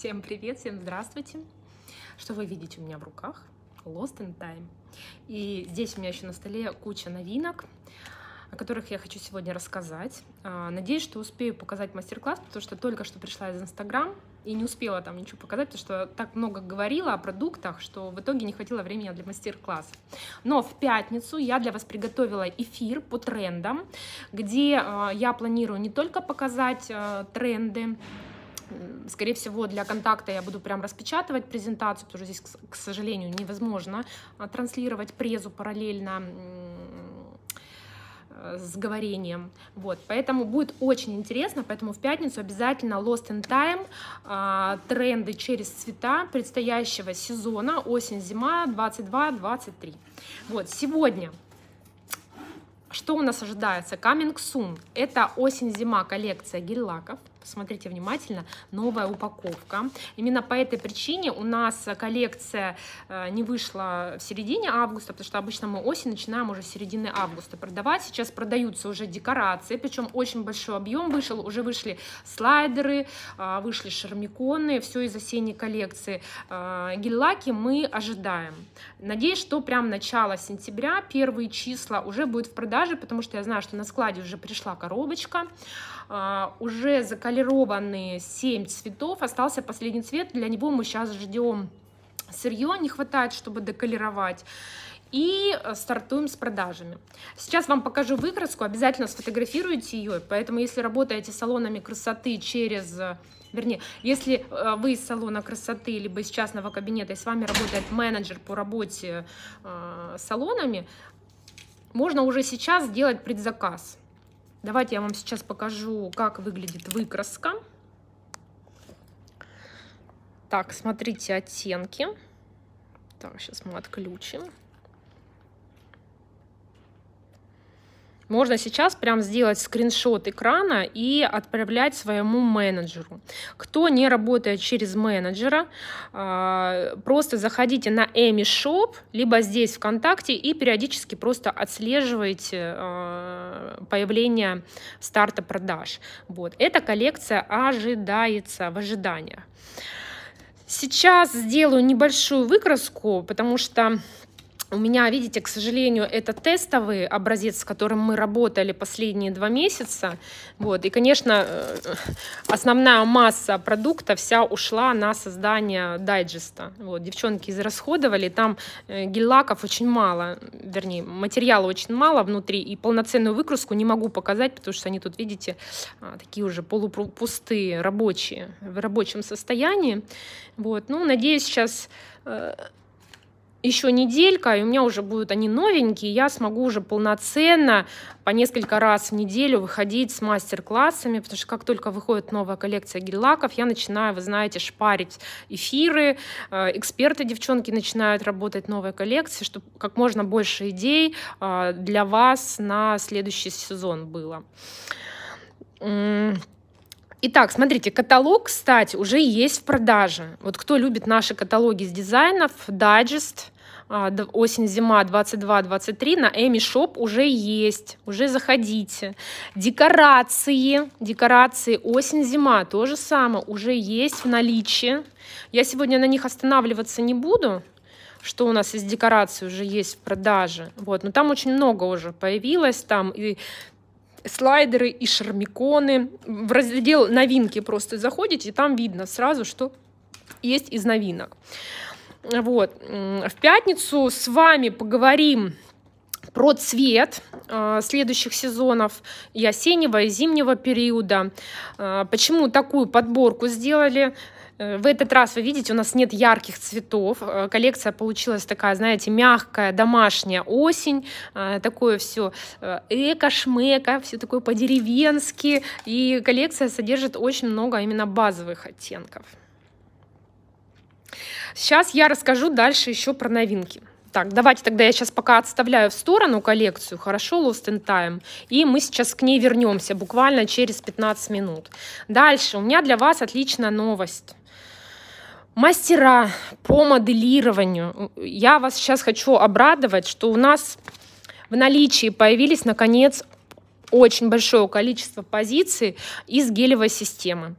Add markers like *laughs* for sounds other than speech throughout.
Всем привет, всем здравствуйте. Что вы видите у меня в руках? Lost in Time. И здесь у меня еще на столе куча новинок, о которых я хочу сегодня рассказать. А, надеюсь, что успею показать мастер-класс, потому что только что пришла из Инстаграм и не успела там ничего показать, потому что так много говорила о продуктах, что в итоге не хватило времени для мастер-класса. Но в пятницу я для вас приготовила эфир по трендам, где а, я планирую не только показать а, тренды, Скорее всего, для контакта я буду прям распечатывать презентацию, потому что здесь, к сожалению, невозможно а, транслировать презу параллельно э, с говорением. Вот, поэтому будет очень интересно, поэтому в пятницу обязательно Lost in Time, а, тренды через цвета предстоящего сезона, осень-зима 22-23. Вот, сегодня что у нас ожидается? Coming soon. Это осень-зима коллекция гель-лаков. Смотрите внимательно, новая упаковка. Именно по этой причине у нас коллекция э, не вышла в середине августа, потому что обычно мы осень начинаем уже с середины августа продавать. Сейчас продаются уже декорации, причем очень большой объем вышел, уже вышли слайдеры, э, вышли шармиконы, все из осенней коллекции. Э, гель-лаки мы ожидаем. Надеюсь, что прям начало сентября, первые числа уже будет в продаже, потому что я знаю, что на складе уже пришла коробочка. А, уже заколерованные 7 цветов, остался последний цвет, для него мы сейчас ждем сырье, не хватает, чтобы деколеровать и э, стартуем с продажами. Сейчас вам покажу выкраску, обязательно сфотографируйте ее, поэтому если работаете салонами красоты через... Э, вернее, если э, вы из салона красоты, либо из частного кабинета, и с вами работает менеджер по работе э, салонами, можно уже сейчас сделать предзаказ. Давайте я вам сейчас покажу, как выглядит выкраска. Так, смотрите оттенки. Так, сейчас мы отключим. Можно сейчас прям сделать скриншот экрана и отправлять своему менеджеру. Кто не работает через менеджера, а, просто заходите на Эми Shop, либо здесь ВКонтакте и периодически просто отслеживаете а, появление старта продаж. Вот. Эта коллекция ожидается в ожиданиях. Сейчас сделаю небольшую выкраску, потому что у меня, видите, к сожалению, это тестовый образец, с которым мы работали последние два месяца. Вот. И, конечно, э, основная масса продукта вся ушла на создание дайджеста. Вот. Девчонки израсходовали, там э, гель-лаков очень мало, вернее, материала очень мало внутри, и полноценную выкрузку не могу показать, потому что они тут, видите, а, такие уже полупустые, рабочие, в рабочем состоянии. Вот. Ну, надеюсь, сейчас э, еще неделька, и у меня уже будут они новенькие, я смогу уже полноценно по несколько раз в неделю выходить с мастер-классами, потому что как только выходит новая коллекция гель-лаков, я начинаю, вы знаете, шпарить эфиры, э, эксперты, девчонки начинают работать новой коллекции, чтобы как можно больше идей э, для вас на следующий сезон было. Итак, смотрите, каталог, кстати, уже есть в продаже. Вот кто любит наши каталоги с дизайнов, дайджест, осень-зима 22-23 на Эми Шоп уже есть, уже заходите. Декорации, декорации осень-зима, то же самое, уже есть в наличии. Я сегодня на них останавливаться не буду, что у нас из декораций уже есть в продаже. Вот. Но там очень много уже появилось, там и слайдеры и шармиконы. В раздел новинки просто заходите, и там видно сразу, что есть из новинок. Вот. В пятницу с вами поговорим про цвет э, следующих сезонов и осеннего, и зимнего периода. Э, почему такую подборку сделали? Э, в этот раз, вы видите, у нас нет ярких цветов. Э, коллекция получилась такая, знаете, мягкая, домашняя осень. Э, такое все эко-шмека, все такое по-деревенски. И коллекция содержит очень много именно базовых оттенков. Сейчас я расскажу дальше еще про новинки. Так, давайте тогда я сейчас пока отставляю в сторону коллекцию, хорошо, Lost in Time, и мы сейчас к ней вернемся буквально через 15 минут. Дальше у меня для вас отличная новость мастера по моделированию. Я вас сейчас хочу обрадовать, что у нас в наличии появились, наконец, очень большое количество позиций из гелевой системы.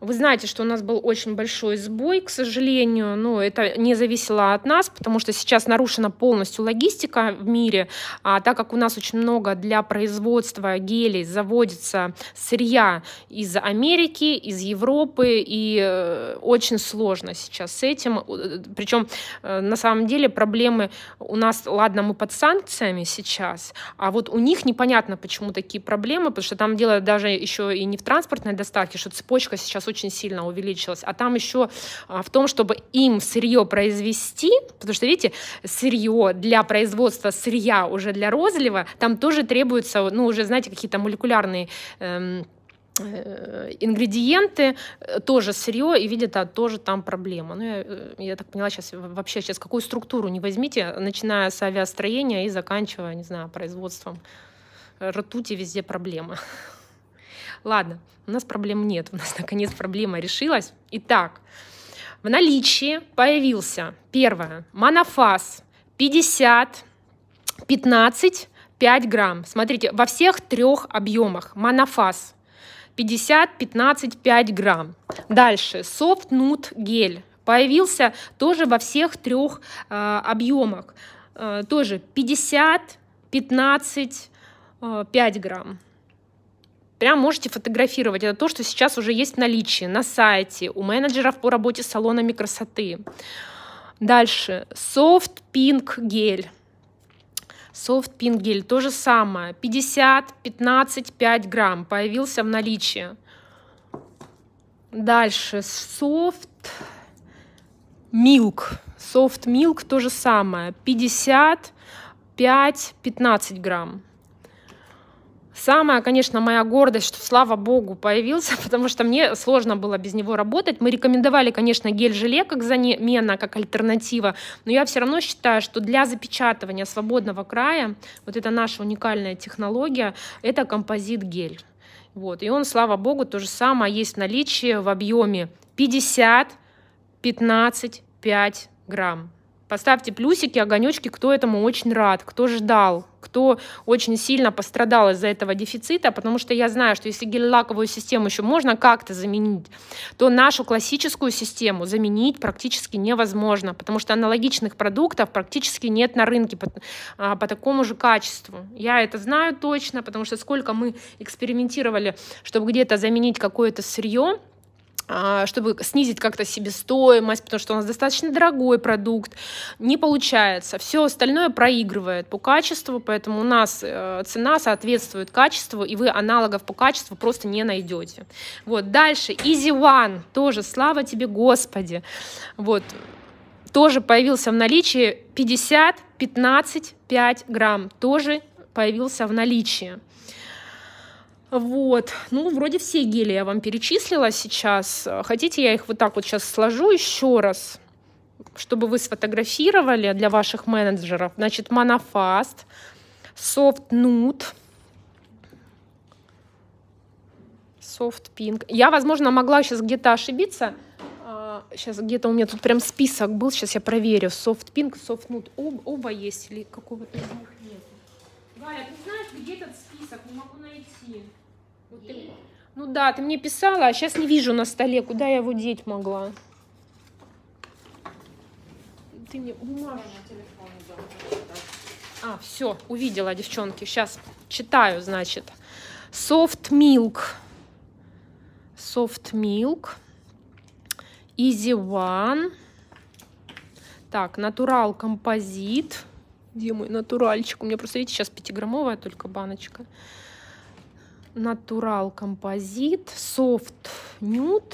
Вы знаете, что у нас был очень большой сбой, к сожалению, но это не зависело от нас, потому что сейчас нарушена полностью логистика в мире, а так как у нас очень много для производства гелей заводится сырья из Америки, из Европы, и э, очень сложно сейчас с этим. Э, причем э, на самом деле проблемы у нас, ладно, мы под санкциями сейчас, а вот у них непонятно, почему такие проблемы, потому что там дело даже еще и не в транспортной доставке, что цепочка сейчас очень сильно увеличилось. А там еще а, в том, чтобы им сырье произвести, потому что, видите, сырье для производства сырья уже для розлива, там тоже требуются, ну, уже, знаете, какие-то молекулярные эм, э, ингредиенты, э, тоже сырье, и видят, а тоже там проблема. Ну, я, э, я так поняла, сейчас вообще сейчас какую структуру не возьмите, начиная с авиастроения и заканчивая, не знаю, производством ртути, везде проблема. Ладно, у нас проблем нет, у нас *laughs* наконец проблема решилась. Итак, в наличии появился, первое, монофаз 50, 15, 5 грамм. Смотрите, во всех трех объемах монофаз 50, 15, 5 грамм. Дальше, софт нут гель. Появился тоже во всех трех э, объемах. Э, тоже 50, 15, э, 5 грамм. Прям можете фотографировать. Это то, что сейчас уже есть в наличии на сайте, у менеджеров по работе с салонами красоты. Дальше. Soft Pink гель. Soft Pink гель. То же самое. 50, 15, 5 грамм. Появился в наличии. Дальше. Soft Milk. Soft Milk то же самое. 50, 5, 15 грамм. Самая, конечно, моя гордость, что, слава богу, появился, *laughs* потому что мне сложно было без него работать. Мы рекомендовали, конечно, гель-желе как замена, как альтернатива, но я все равно считаю, что для запечатывания свободного края, вот это наша уникальная технология, это композит-гель. Вот. И он, слава богу, то же самое есть в наличии в объеме 50, 15, 5 грамм. Поставьте плюсики, огонечки, кто этому очень рад, кто ждал, кто очень сильно пострадал из-за этого дефицита, потому что я знаю, что если гель-лаковую систему еще можно как-то заменить, то нашу классическую систему заменить практически невозможно, потому что аналогичных продуктов практически нет на рынке по, а, по такому же качеству. Я это знаю точно, потому что сколько мы экспериментировали, чтобы где-то заменить какое-то сырье, а, чтобы снизить как-то себестоимость, потому что у нас достаточно дорогой продукт, не получается. Все остальное проигрывает по качеству, поэтому у нас э, цена соответствует качеству, и вы аналогов по качеству просто не найдете. Вот, дальше, Easy One, тоже слава тебе, Господи. Вот, тоже появился в наличии 50, 15, 5 грамм, тоже появился в наличии. Вот, ну, вроде все гели я вам перечислила сейчас. Хотите, я их вот так вот сейчас сложу еще раз, чтобы вы сфотографировали для ваших менеджеров. Значит, Monoфast, Soft Nude, Soft Pink. Я, возможно, могла сейчас где-то ошибиться. Сейчас а, где-то у меня тут прям список был. Сейчас я проверю. Soft Pink, Soft Nude. Об, оба есть или какого-то нет. Галя, ты знаешь, где этот список? Не могу ну да, ты мне писала, а сейчас не вижу на столе, куда я его деть могла. Ты мне бумажку. А, все, увидела, девчонки. Сейчас читаю, значит. Soft Milk. Soft Milk. Easy One. Так, Natural Composite, Где мой натуральчик? У меня просто, видите, сейчас пятиграммовая только баночка. Натурал композит, софт нюд.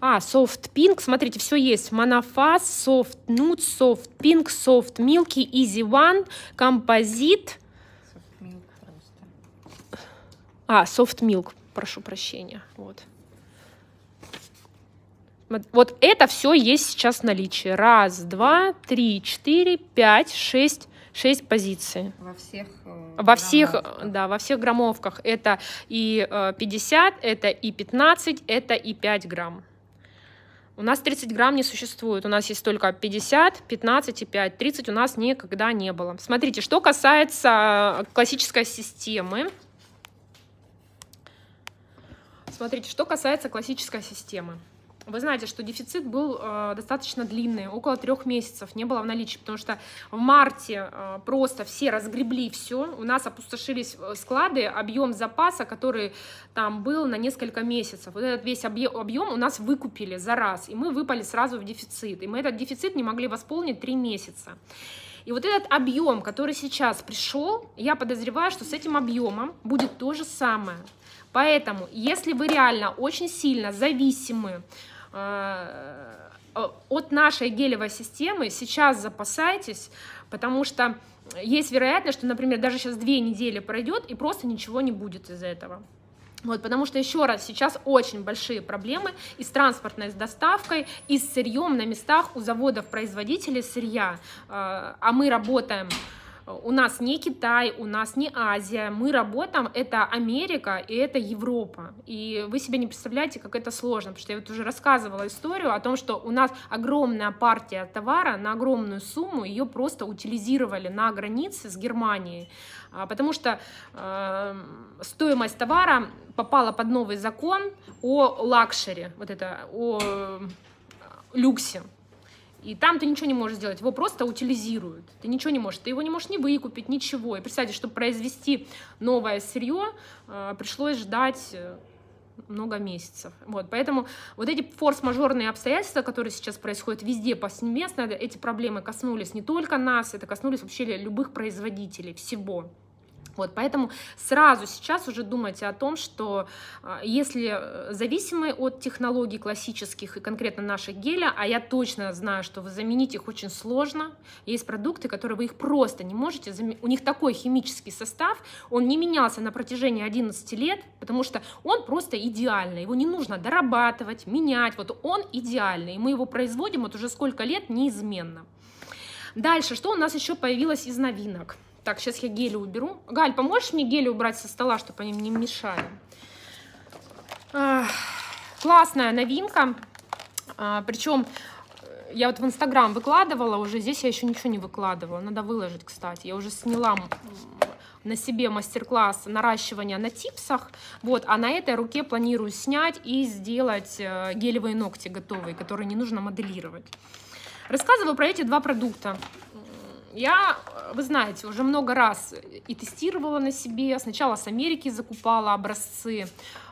А, софт пинг, смотрите, все есть. Монофаз, софт нюд, софт пинг, софт милки, изи ван, композит. А, софт милк, прошу прощения. Вот. Вот это все есть сейчас в наличии. Раз, два, три, четыре, пять, шесть, шесть позиций. Во всех? Э, во всех, э, да, во всех граммовках. Это и 50, э, это и 15, это и 5 грамм. У нас 30 грамм не существует. У нас есть только 50, 15 и 5. 30 у нас никогда не было. Смотрите, что касается э, классической системы. Смотрите, что касается классической системы. Вы знаете, что дефицит был э, достаточно длинный, около трех месяцев не было в наличии, потому что в марте э, просто все разгребли все, у нас опустошились э, склады, объем запаса, который там был на несколько месяцев, вот этот весь объем, объем у нас выкупили за раз, и мы выпали сразу в дефицит, и мы этот дефицит не могли восполнить три месяца. И вот этот объем, который сейчас пришел, я подозреваю, что с этим объемом будет то же самое. Поэтому, если вы реально очень сильно зависимы Э, от нашей гелевой системы сейчас запасайтесь, потому что есть вероятность, что, например, даже сейчас две недели пройдет и просто ничего не будет из этого. Вот, потому что, еще раз, сейчас очень большие проблемы и с транспортной, с доставкой, и с сырьем на местах у заводов-производителей сырья. Э, а мы работаем у нас не Китай, у нас не Азия. Мы работаем, это Америка и это Европа. И вы себе не представляете, как это сложно, потому что я вот уже рассказывала историю о том, что у нас огромная партия товара на огромную сумму, ее просто утилизировали на границе с Германией, а, потому что э, стоимость товара попала под новый закон о лакшере, вот это, о э, люксе. И там ты ничего не можешь сделать, его просто утилизируют. Ты ничего не можешь, ты его не можешь ни выкупить, ничего. И представьте, чтобы произвести новое сырье, э, пришлось ждать э, много месяцев. Вот, поэтому вот эти форс-мажорные обстоятельства, которые сейчас происходят везде повсеместно, эти проблемы коснулись не только нас, это коснулись вообще любых производителей всего. Вот, поэтому сразу сейчас уже думайте о том, что а, если э, зависимы от технологий классических и конкретно наших геля, а я точно знаю, что вы заменить их очень сложно, есть продукты, которые вы их просто не можете заменить. У них такой химический состав, он не менялся на протяжении 11 лет, потому что он просто идеальный, его не нужно дорабатывать, менять, вот он идеальный, и мы его производим вот уже сколько лет неизменно. Дальше, что у нас еще появилось из новинок? Так, сейчас я гели уберу. Галь, поможешь мне гели убрать со стола, чтобы они мне мешали? А, классная новинка. А, причем э, я вот в Инстаграм выкладывала уже, здесь я еще ничего не выкладывала. Надо выложить, кстати. Я уже сняла на себе мастер-класс наращивания на типсах, вот, а на этой руке планирую снять и сделать э, гелевые ногти готовые, которые не нужно моделировать. Рассказываю про эти два продукта. Я, э, вы знаете, уже много раз и тестировала на себе. Сначала с Америки закупала образцы,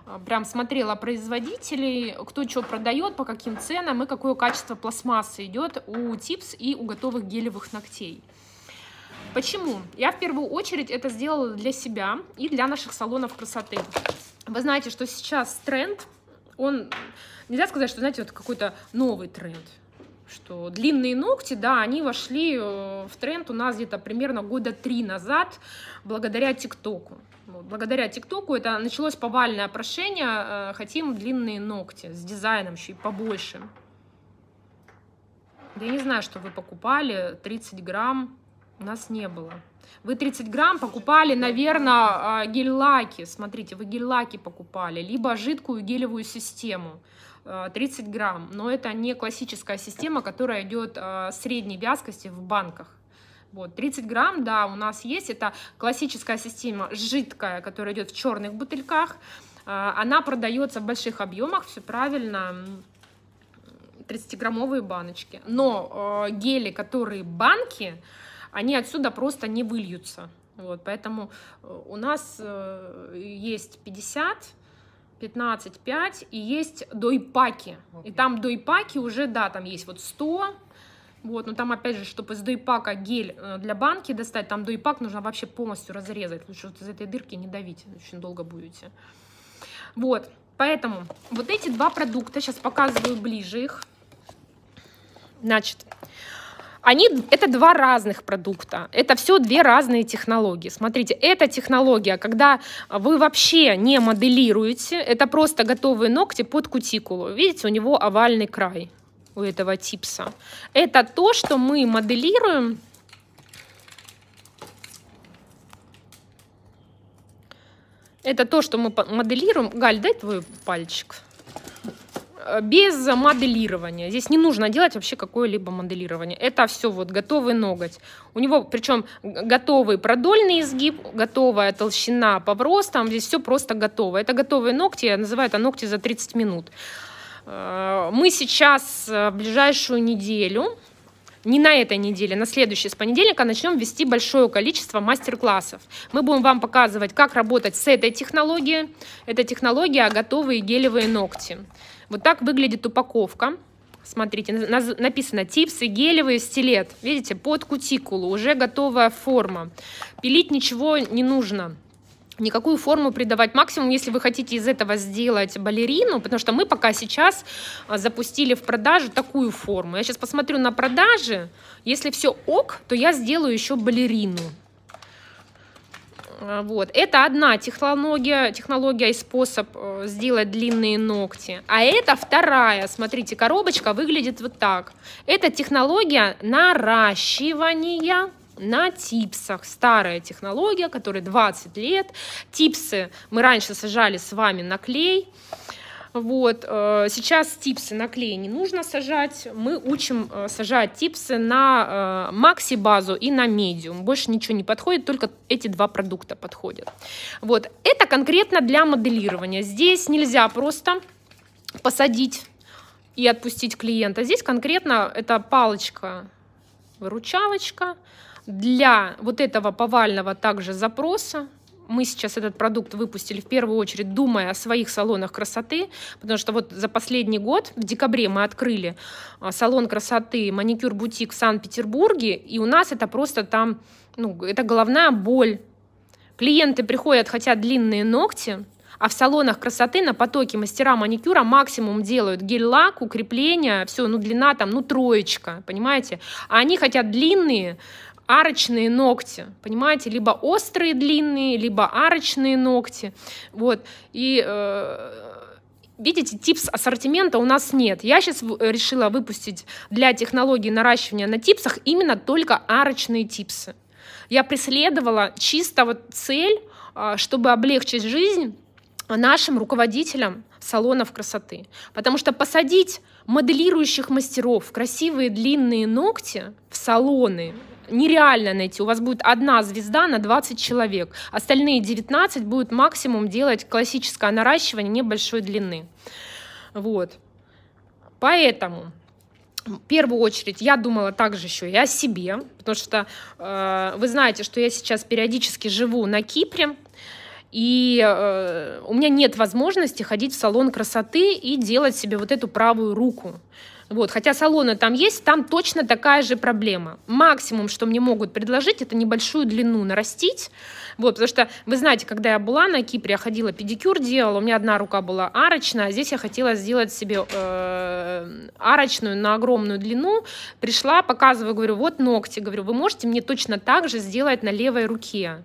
э, прям смотрела производителей, кто что продает, по каким ценам и какое качество пластмассы идет у типс и у готовых гелевых ногтей. Почему? Я в первую очередь это сделала для себя и для наших салонов красоты. Вы знаете, что сейчас тренд, он, нельзя сказать, что, знаете, вот какой-то новый тренд – что длинные ногти, да, они вошли э, в тренд у нас где-то примерно года три назад благодаря ТикТоку. Благодаря ТикТоку это началось повальное прошение э, «Хотим длинные ногти» с дизайном еще и побольше. Я не знаю, что вы покупали, 30 грамм у нас не было. Вы 30 грамм покупали, наверное, э, гель-лаки. Смотрите, вы гель-лаки покупали, либо жидкую гелевую систему. 30 э, грамм. Но это не классическая система, которая идет э, средней вязкости в банках. Вот, 30 грамм, да, у нас есть. Это классическая система жидкая, которая идет в черных бутыльках. Э, она продается в больших объемах, все правильно, 30-граммовые баночки. Но э, гели, которые банки, они отсюда просто не выльются. Вот, поэтому у нас э, есть 50 15,5 и есть дойпаки. Okay. И там дойпаки уже, да, там есть вот 100, вот, но там опять же, чтобы из дойпака гель э, для банки достать, там дойпак нужно вообще полностью разрезать. Лучше вот из этой дырки не давите очень долго будете. Вот, поэтому вот эти два продукта, сейчас показываю ближе их. Значит, они, это два разных продукта. Это все две разные технологии. Смотрите, эта технология, когда вы вообще не моделируете, это просто готовые ногти под кутикулу. Видите, у него овальный край у этого типса. Это то, что мы моделируем Это то, что мы моделируем. Галь, дай твой пальчик. Э, без моделирования. Здесь не нужно делать вообще какое-либо моделирование. Это все вот готовый ноготь. У него причем готовый продольный изгиб, готовая толщина по вростам. Здесь все просто готово. Это готовые ногти, я называю это ногти за 30 минут. Э, мы сейчас э, в ближайшую неделю не на этой неделе, на следующей с понедельника начнем вести большое количество мастер-классов. Мы будем вам показывать, как работать с этой технологией. Это технология готовые гелевые ногти. Вот так выглядит упаковка. Смотрите, написано типсы гелевые стилет. Видите, под кутикулу, уже готовая форма. Пилить ничего не нужно никакую форму придавать. Максимум, если вы хотите из этого сделать балерину, потому что мы пока сейчас а, запустили в продажу такую форму. Я сейчас посмотрю на продажи. Если все ок, то я сделаю еще балерину. А, вот. Это одна технология, технология и способ э, сделать длинные ногти. А это вторая. Смотрите, коробочка выглядит вот так. Это технология наращивания на типсах. Старая технология, которая 20 лет. Типсы мы раньше сажали с вами на клей. Вот, э, сейчас типсы на клей не нужно сажать. Мы учим э, сажать типсы на э, макси-базу и на медиум. Больше ничего не подходит, только эти два продукта подходят. Вот, это конкретно для моделирования. Здесь нельзя просто посадить и отпустить клиента. Здесь конкретно это палочка-выручалочка для вот этого повального также запроса мы сейчас этот продукт выпустили в первую очередь, думая о своих салонах красоты, потому что вот за последний год, в декабре мы открыли а, салон красоты «Маникюр-бутик» в Санкт-Петербурге, и у нас это просто там, ну, это головная боль. Клиенты приходят, хотят длинные ногти, а в салонах красоты на потоке мастера маникюра максимум делают гель-лак, укрепление, все, ну длина там, ну троечка, понимаете? А они хотят длинные, арочные ногти, понимаете, либо острые длинные, либо арочные ногти, вот, и э, видите, типс ассортимента у нас нет. Я сейчас э, решила выпустить для технологии наращивания на типсах именно только арочные типсы. Я преследовала чисто вот цель, а, чтобы облегчить жизнь нашим руководителям салонов красоты. Потому что посадить моделирующих мастеров красивые длинные ногти в салоны нереально найти. У вас будет одна звезда на 20 человек. Остальные 19 будут максимум делать классическое наращивание небольшой длины. Вот. Поэтому в первую очередь я думала также еще и о себе, потому что э, вы знаете, что я сейчас периодически живу на Кипре, и э, у меня нет возможности ходить в салон красоты и делать себе вот эту правую руку. Вот, хотя салоны там есть, там точно такая же проблема. Максимум, что мне могут предложить, это небольшую длину нарастить. Вот, потому что, вы знаете, когда я была на Кипре, я ходила педикюр делала, у меня одна рука была арочная, а здесь я хотела сделать себе э, арочную на огромную длину. Пришла, показываю, говорю, вот ногти, говорю, вы можете мне точно так же сделать на левой руке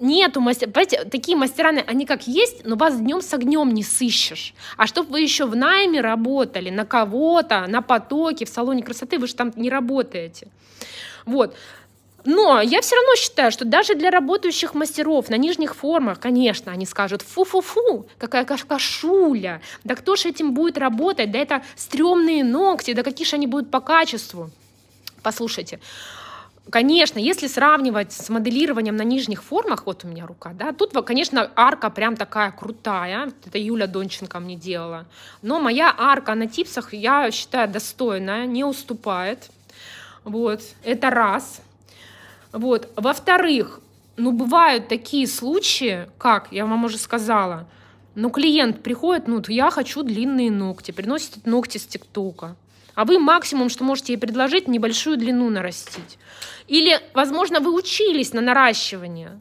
нету мастера, понимаете, такие мастераны, они как есть, но вас днем с огнем не сыщешь. А чтобы вы еще в найме работали, на кого-то, на потоке, в салоне красоты, вы же там не работаете. Вот. Но я все равно считаю, что даже для работающих мастеров на нижних формах, конечно, они скажут «фу-фу-фу, какая кашуля, да кто же этим будет работать, да это стрёмные ногти, да какие же они будут по качеству». Послушайте, Конечно, если сравнивать с моделированием на нижних формах, вот у меня рука, да, тут, конечно, арка прям такая крутая, это Юля Донченко мне делала, но моя арка на типсах, я считаю, достойная, не уступает, вот, это раз, вот, во-вторых, ну, бывают такие случаи, как, я вам уже сказала, ну клиент приходит, ну, я хочу длинные ногти, приносит ногти с ТикТока, а вы максимум, что можете ей предложить, небольшую длину нарастить. Или, возможно, вы учились на наращивание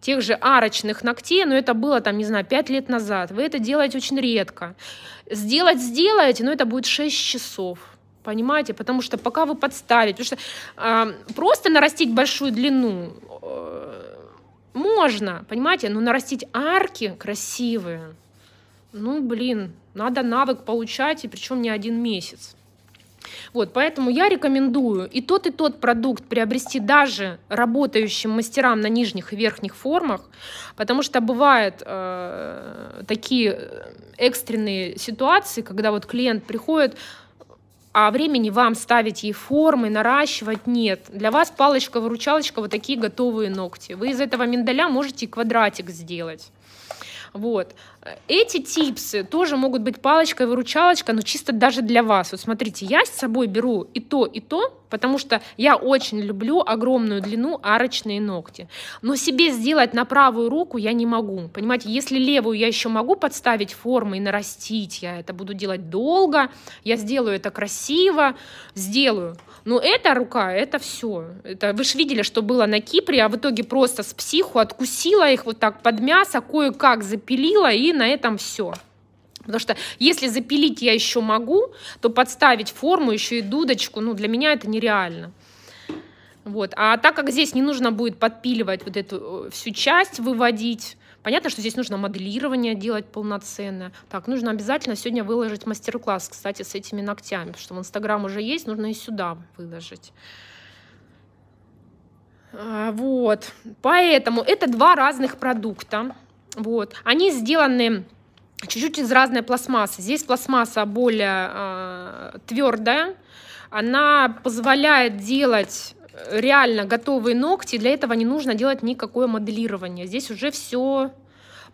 тех же арочных ногтей, но это было там, не знаю, 5 лет назад. Вы это делаете очень редко. Сделать сделаете, но это будет 6 часов. Понимаете? Потому что пока вы подставите, потому что э, просто нарастить большую длину э, можно, понимаете, но нарастить арки красивые, ну, блин, надо навык получать, и причем не один месяц. Вот, поэтому я рекомендую и тот, и тот продукт приобрести даже работающим мастерам на нижних и верхних формах, потому что бывают э, такие э, экстренные ситуации, когда вот клиент приходит, а времени вам ставить ей формы, наращивать нет. Для вас палочка-выручалочка вот такие готовые ногти. Вы из этого миндаля можете квадратик сделать. Вот. Эти типсы тоже могут быть палочкой-выручалочкой, но чисто даже для вас. Вот смотрите, я с собой беру и то, и то, потому что я очень люблю огромную длину арочные ногти. Но себе сделать на правую руку я не могу. Понимаете, если левую я еще могу подставить формы и нарастить, я это буду делать долго, я сделаю это красиво, сделаю. Но ну, эта рука, это все. Это, вы же видели, что было на Кипре, а в итоге просто с психу откусила их вот так под мясо, кое-как запилила, и на этом все. Потому что если запилить я еще могу, то подставить форму еще и дудочку, ну, для меня это нереально. Вот. А так как здесь не нужно будет подпиливать вот эту э, всю часть, выводить, Понятно, что здесь нужно моделирование делать полноценное. Так, нужно обязательно сегодня выложить мастер-класс, кстати, с этими ногтями, потому что в Инстаграм уже есть, нужно и сюда выложить. А, вот, поэтому это два разных продукта. Вот, они сделаны чуть-чуть из разной пластмассы. Здесь пластмасса более э, твердая, она позволяет делать реально готовые ногти, для этого не нужно делать никакое моделирование. Здесь уже все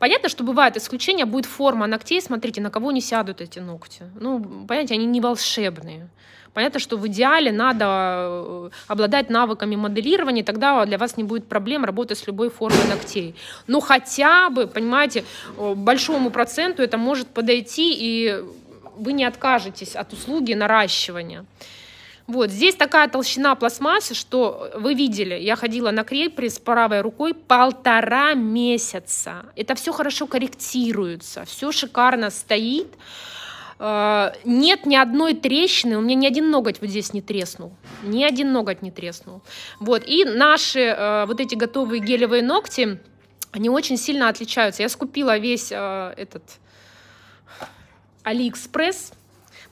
Понятно, что бывает исключения, будет форма ногтей, смотрите, на кого не сядут эти ногти. Ну, понимаете, они не волшебные. Понятно, что в идеале надо э, обладать навыками моделирования, тогда для вас не будет проблем работать с любой формой ногтей. Но хотя бы, понимаете, э, большому проценту это может подойти, и вы не откажетесь от услуги наращивания. Вот, здесь такая толщина пластмассы, что вы видели, я ходила на с правой рукой полтора месяца. Это все хорошо корректируется, все шикарно стоит. А, нет ни одной трещины, у меня ни один ноготь вот здесь не треснул, ни один ноготь не треснул. Вот, и наши э, вот эти готовые гелевые ногти, они очень сильно отличаются. Я скупила весь э, этот Алиэкспресс,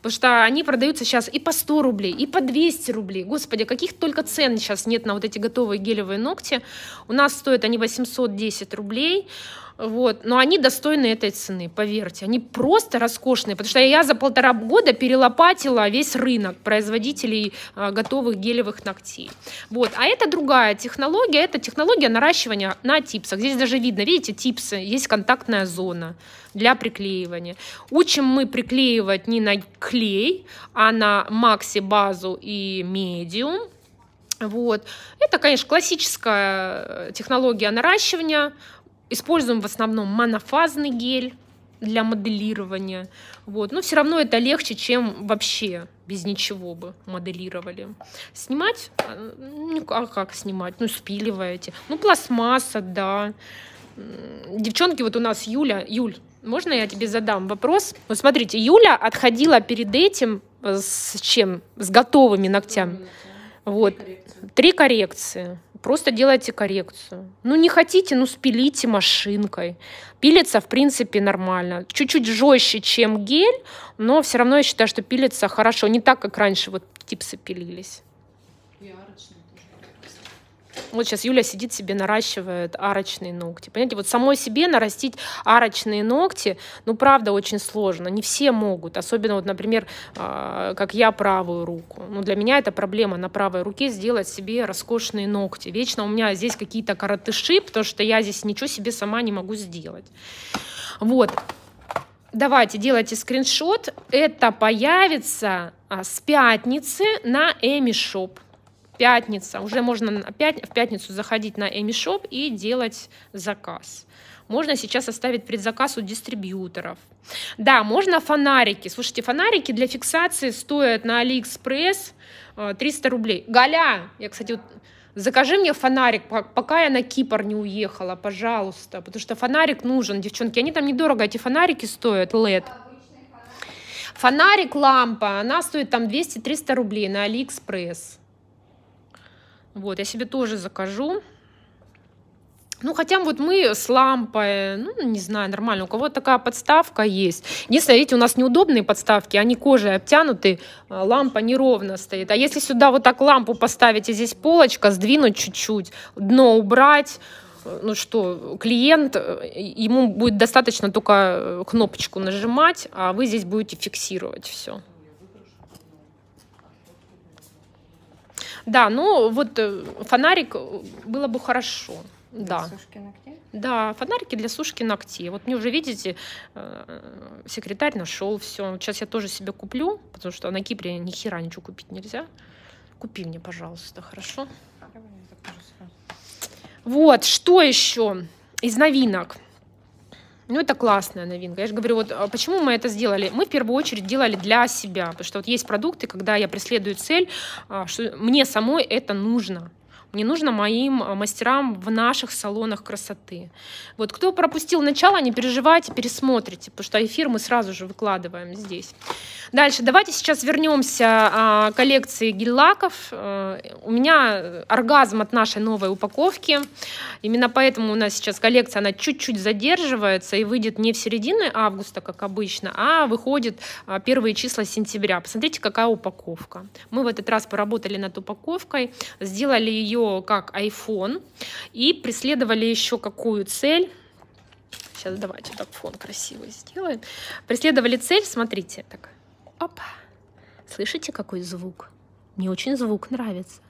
Потому что они продаются сейчас и по 100 рублей, и по 200 рублей. Господи, каких только цен сейчас нет на вот эти готовые гелевые ногти. У нас стоят они 810 рублей. Вот. Но они достойны этой цены, поверьте. Они просто роскошные, потому что я за полтора года перелопатила весь рынок производителей а, готовых гелевых ногтей. Вот. А это другая технология, это технология наращивания на типсах. Здесь даже видно, видите, типсы, есть контактная зона для приклеивания. Учим мы приклеивать не на клей, а на макси, базу и медиум. Вот. Это, конечно, классическая э, технология наращивания. Используем в основном монофазный гель для моделирования. Вот. Но все равно это легче, чем вообще без ничего бы моделировали. Снимать? Э, ну, а как снимать? Ну, спиливаете. Ну, пластмасса, да. Девчонки, вот у нас Юля, Юль, можно я тебе задам вопрос? Вот смотрите, Юля отходила перед этим э, с чем? С готовыми ногтями. Вот. Три коррекции. Три коррекции просто делайте коррекцию. Ну, не хотите, ну, спилите машинкой. Пилится, в принципе, нормально. Чуть-чуть жестче, чем гель, но все равно я считаю, что пилится хорошо. Не так, как раньше вот типсы пилились вот сейчас Юля сидит себе наращивает арочные ногти. Понимаете, вот самой себе нарастить арочные ногти, ну, правда, очень сложно. Не все могут. Особенно, вот, например, э, как я правую руку. Ну, для меня это проблема на правой руке сделать себе роскошные ногти. Вечно у меня здесь какие-то коротыши, потому что я здесь ничего себе сама не могу сделать. Вот. Давайте, делайте скриншот. Это появится а, с пятницы на Эми Шоп пятница, уже можно опять в пятницу заходить на Эмишоп и делать заказ. Можно сейчас оставить предзаказ у дистрибьюторов. Да, можно фонарики. Слушайте, фонарики для фиксации стоят на Алиэкспресс 300 э, рублей. Галя, я, кстати, вот закажи мне фонарик, пока я на Кипр не уехала, пожалуйста, потому что фонарик нужен, девчонки, они там недорого, эти фонарики стоят, LED. Фонарик, лампа, она стоит там 200-300 рублей на Алиэкспресс. Вот, я себе тоже закажу. Ну, хотя вот мы с лампой, ну, не знаю, нормально. У кого такая подставка есть. Если, видите, у нас неудобные подставки, они кожей обтянуты, а, лампа неровно стоит. А если сюда вот так лампу поставить, и здесь полочка, сдвинуть чуть-чуть, дно убрать, э, ну что, клиент, э, ему будет достаточно только э, кнопочку нажимать, а вы здесь будете фиксировать все. Да, ну вот э, фонарик э, было бы хорошо. Для да. сушки ногтей? Да, фонарики для сушки ногтей. Вот мне уже, видите, э, секретарь нашел все. Сейчас я тоже себе куплю, потому что на Кипре ни хера ничего купить нельзя. Купи мне, пожалуйста, хорошо? Вот, что еще из новинок? Ну, это классная новинка. Я же говорю, вот а, почему мы это сделали? Мы в первую очередь делали для себя, потому что вот есть продукты, когда я преследую цель, а, что мне самой это нужно. Мне нужно моим а, мастерам в наших салонах красоты. Вот кто пропустил начало, не переживайте, пересмотрите, потому что эфир мы сразу же выкладываем здесь. Дальше, давайте сейчас вернемся а, к коллекции гель-лаков. Э, у меня оргазм от нашей новой упаковки. Именно поэтому у нас сейчас коллекция, она чуть-чуть задерживается и выйдет не в середине августа, как обычно, а выходит а, первые числа сентября. Посмотрите, какая упаковка. Мы в этот раз поработали над упаковкой, сделали ее как iPhone и преследовали еще какую цель сейчас давайте так фон красивый сделаем. Преследовали цель, смотрите, так, Оп. Слышите, какой звук? Мне очень звук нравится.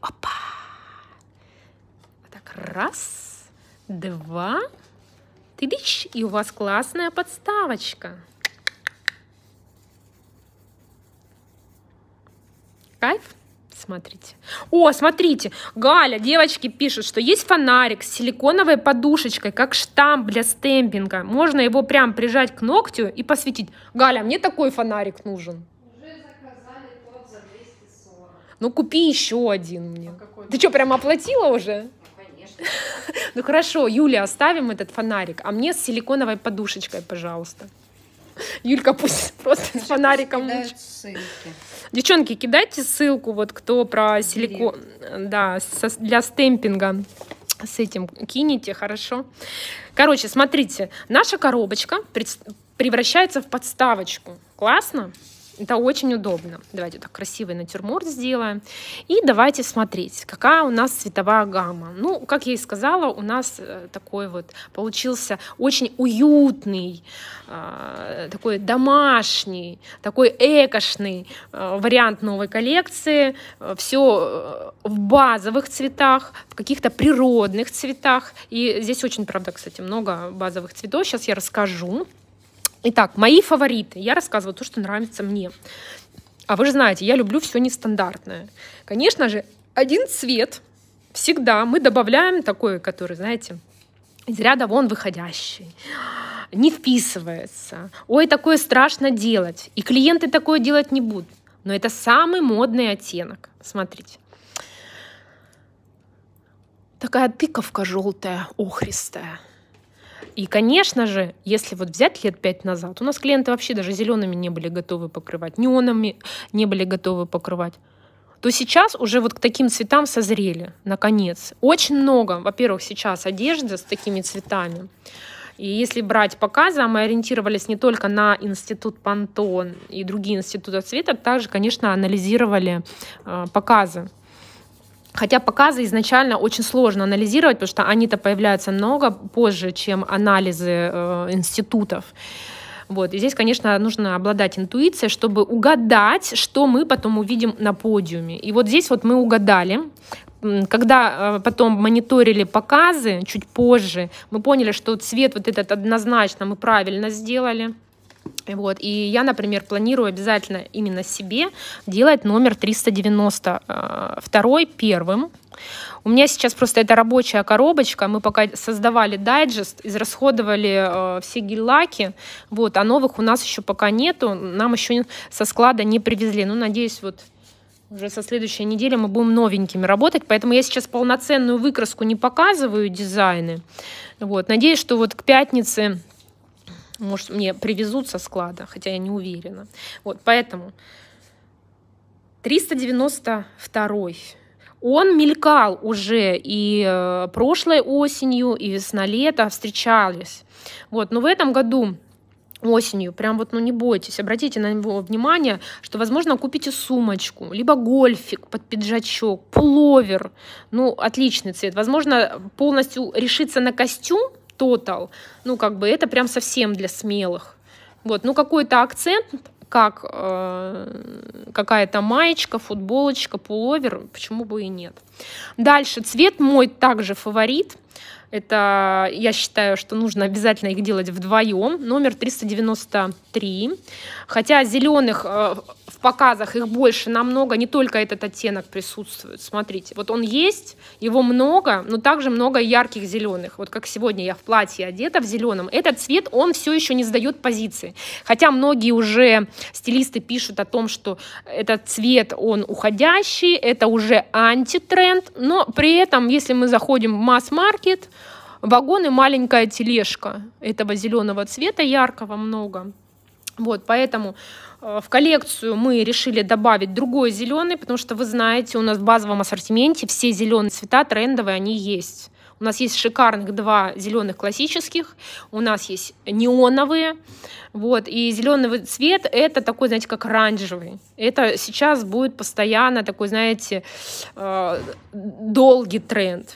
Опа. так, раз, два, тыдыч, и у вас классная подставочка. Кайф? Смотрите. О, смотрите, Галя, девочки, пишут, что есть фонарик с силиконовой подушечкой, как штамп для стемпинга. Можно его прям прижать к ногтю и посветить. Галя, мне такой фонарик нужен. Ну, купи еще один мне. А Ты что, прям оплатила уже? Конечно. *laughs* Ну, хорошо, Юля, оставим этот фонарик, а мне с силиконовой подушечкой, пожалуйста. Юлька пусть просто с фонариком. Девчонки, кидайте ссылку, вот кто про силикон, да, для стемпинга с этим кинете, хорошо. Короче, смотрите, наша коробочка превращается в подставочку. Классно? Это очень удобно. Давайте так красивый натюрморт сделаем. И давайте смотреть, какая у нас цветовая гамма. Ну, как я и сказала, у нас э, такой вот получился очень уютный, а, такой домашний, такой экошный э, вариант новой коллекции. Все э, в базовых цветах, в каких-то природных цветах. И здесь очень, правда, кстати, много базовых цветов. Сейчас я расскажу. Итак, мои фавориты. Я рассказываю то, что нравится мне. А вы же знаете, я люблю все нестандартное. Конечно же, один цвет всегда мы добавляем такой, который, знаете, из ряда вон выходящий, не вписывается. Ой, такое страшно делать. И клиенты такое делать не будут. Но это самый модный оттенок. Смотрите. Такая тыковка желтая, охристая. И, конечно же, если вот взять лет пять назад, у нас клиенты вообще даже зелеными не были готовы покрывать, неонами не были готовы покрывать то сейчас уже вот к таким цветам созрели, наконец. Очень много, во-первых, сейчас одежды с такими цветами. И если брать показы, мы ориентировались не только на институт Пантон и другие институты цвета, также, конечно, анализировали э, показы Хотя показы изначально очень сложно анализировать, потому что они-то появляются много позже, чем анализы э, институтов. Вот. И здесь, конечно, нужно обладать интуицией, чтобы угадать, что мы потом увидим на подиуме. И вот здесь вот мы угадали. Когда э, потом мониторили показы чуть позже, мы поняли, что цвет вот этот однозначно мы правильно сделали. Вот. И я, например, планирую обязательно именно себе делать номер 392 э, первым. У меня сейчас просто это рабочая коробочка. Мы пока создавали дайджест, израсходовали э, все гель-лаки. Вот, а новых у нас еще пока нету. Нам еще со склада не привезли. Ну, надеюсь, вот уже со следующей недели мы будем новенькими работать, поэтому я сейчас полноценную выкраску не показываю дизайны. Вот. Надеюсь, что вот к пятнице может, мне привезут со склада, хотя я не уверена. Вот, поэтому 392 он мелькал уже и э, прошлой осенью, и весна-лето встречались. Вот, но в этом году осенью, прям вот, ну не бойтесь, обратите на него внимание, что, возможно, купите сумочку, либо гольфик под пиджачок, пловер. ну, отличный цвет. Возможно, полностью решиться на костюм, тотал. Ну, как бы это прям совсем для смелых. Вот, ну какой-то акцент, как э, какая-то маечка, футболочка, пуловер, почему бы и нет. Дальше цвет мой также фаворит. Это, я считаю, что нужно обязательно их делать вдвоем. Номер 393. Хотя зеленых э, показах их больше намного, не только этот оттенок присутствует. Смотрите, вот он есть, его много, но также много ярких зеленых. Вот как сегодня я в платье одета в зеленом. Этот цвет, он все еще не сдает позиции. Хотя многие уже стилисты пишут о том, что этот цвет, он уходящий, это уже антитренд, но при этом, если мы заходим в масс-маркет, вагон и маленькая тележка этого зеленого цвета, яркого много. Вот, поэтому Э, в коллекцию мы решили добавить другой зеленый, потому что вы знаете, у нас в базовом ассортименте все зеленые цвета трендовые, они есть. У нас есть шикарных два зеленых классических, у нас есть неоновые, вот, и зеленый цвет это такой, знаете, как оранжевый. Это сейчас будет постоянно такой, знаете, э, долгий тренд.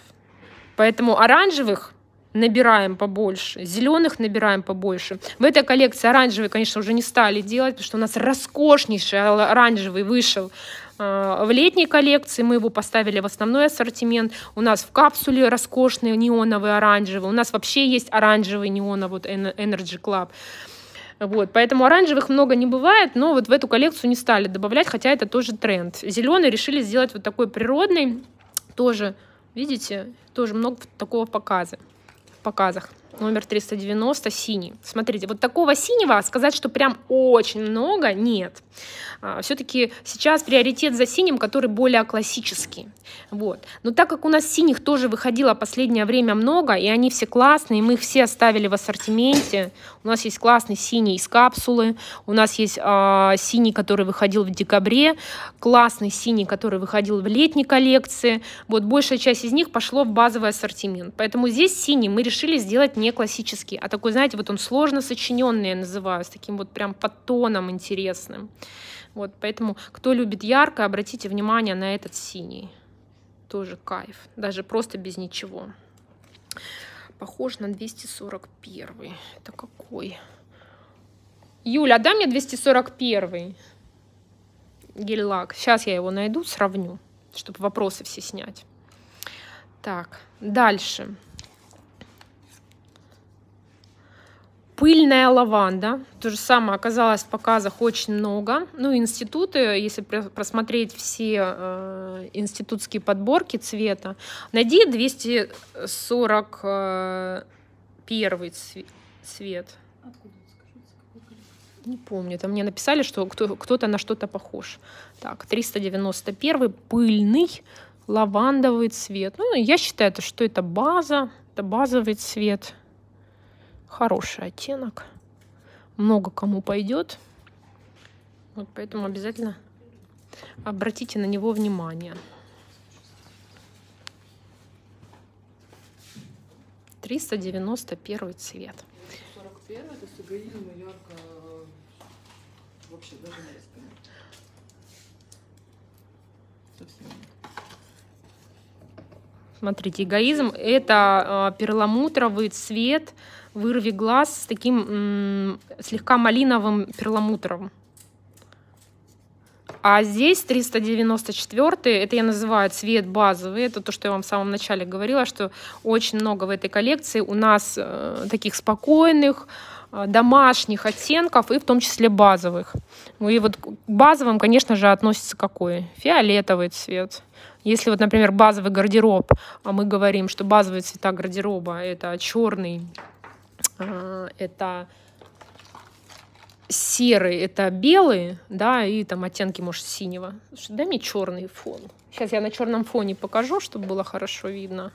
Поэтому оранжевых набираем побольше, зеленых набираем побольше. В этой коллекции оранжевые конечно, уже не стали делать, потому что у нас роскошнейший оранжевый вышел э, в летней коллекции, мы его поставили в основной ассортимент, у нас в капсуле роскошный неоновый оранжевый у нас вообще есть оранжевый неоновый вот Energy Club. Вот, поэтому оранжевых много не бывает, но вот в эту коллекцию не стали добавлять, хотя это тоже тренд. Зеленый решили сделать вот такой природный, тоже, видите, тоже много такого показа показах. Номер 390 синий. Смотрите, вот такого синего сказать, что прям очень много, нет. А, все-таки сейчас приоритет за синим, который более классический. Вот. Но так как у нас синих тоже выходило последнее время много, и они все классные, мы их все оставили в ассортименте. У нас есть классный синий из капсулы, у нас есть э, синий, который выходил в декабре, классный синий, который выходил в летней коллекции. Вот большая часть из них пошло в базовый ассортимент. Поэтому здесь синий мы решили сделать не классический, а такой, знаете, вот он сложно сочиненный, я называю, с таким вот прям подтоном интересным. Вот, поэтому, кто любит ярко, обратите внимание на этот синий. Тоже кайф, даже просто без ничего. Похож на 241. Это какой? Юля, дай мне 241 гель-лак. Сейчас я его найду, сравню, чтобы вопросы все снять. Так, дальше. Дальше. Пыльная лаванда. То же самое оказалось в показах очень много. Ну, институты, если просмотреть все э, институтские подборки цвета, найди 241 э, цве цвет. Откуда? не помню, там мне написали, что кто-то на что-то похож. Так, 391 пыльный лавандовый цвет. Ну, я считаю, что это база, это базовый цвет. Хороший оттенок. Много кому пойдет. Вот поэтому обязательно обратите на него внимание. 391 цвет. 41 это ярко э, вообще даже не Смотрите, эгоизм – это э, перламутровый цвет, вырви глаз с таким слегка малиновым перламутром. А здесь 394, это я называю цвет базовый, это то, что я вам в самом начале говорила, что очень много в этой коллекции у нас э, таких спокойных, э, домашних оттенков и в том числе базовых. Ну и вот к базовым, конечно же, относится какой? Фиолетовый цвет. Если вот, например, базовый гардероб, а мы говорим, что базовые цвета гардероба это черный, Э, это серый, это белый, да, и там оттенки, может, синего. Слушай, дай мне черный фон. Сейчас я на черном фоне покажу, чтобы было хорошо видно.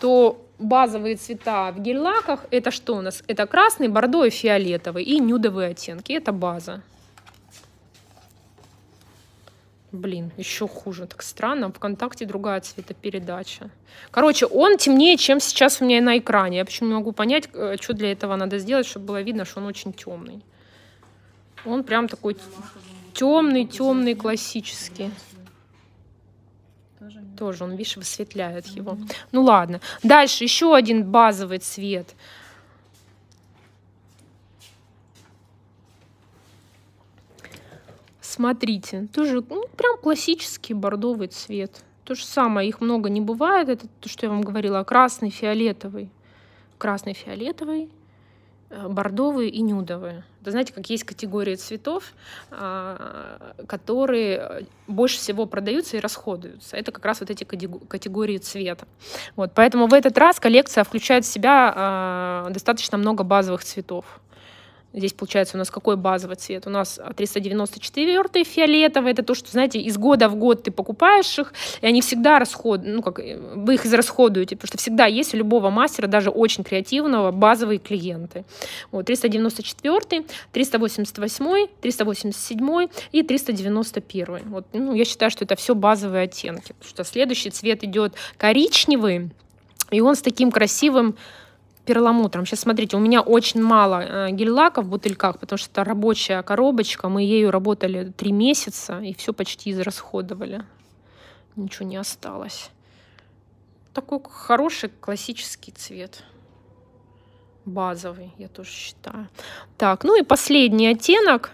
То базовые цвета в гель-лаках это что у нас? Это красный, бордовый, фиолетовый и нюдовые оттенки. Это база. Блин, еще хуже, так странно. Вконтакте другая цветопередача. Короче, он темнее, чем сейчас у меня на экране. Я почему не могу понять, э, что для этого надо сделать, чтобы было видно, что он очень темный. Он прям такой темный, темный, классический. Тоже он, видишь, высветляет его. Ну ладно. Дальше еще один базовый цвет. Смотрите, тоже ну, прям классический бордовый цвет. То же самое, их много не бывает. Это то, что я вам говорила, красный, фиолетовый. Красный, фиолетовый, э, бордовые и нюдовые. Это знаете, как есть категории цветов, а, которые э, больше всего продаются и расходуются. Это как раз вот эти категории цвета. Вот, поэтому в этот раз коллекция включает в себя а, достаточно много базовых цветов. Здесь получается у нас какой базовый цвет? У нас 394 фиолетовый. Это то, что, знаете, из года в год ты покупаешь их, и они всегда расход, ну как э, вы их израсходуете, потому что всегда есть у любого мастера, даже очень креативного, базовые клиенты. Вот 394, 388, 387 и 391. Вот, ну, я считаю, что это все базовые оттенки, потому что следующий цвет идет коричневый, и он с таким красивым перламутром. Сейчас смотрите, у меня очень мало э, гель-лака в бутыльках, потому что это рабочая коробочка. Мы ею работали три месяца и все почти израсходовали. Ничего не осталось. Такой хороший классический цвет. Базовый, я тоже считаю. Так, ну и последний оттенок.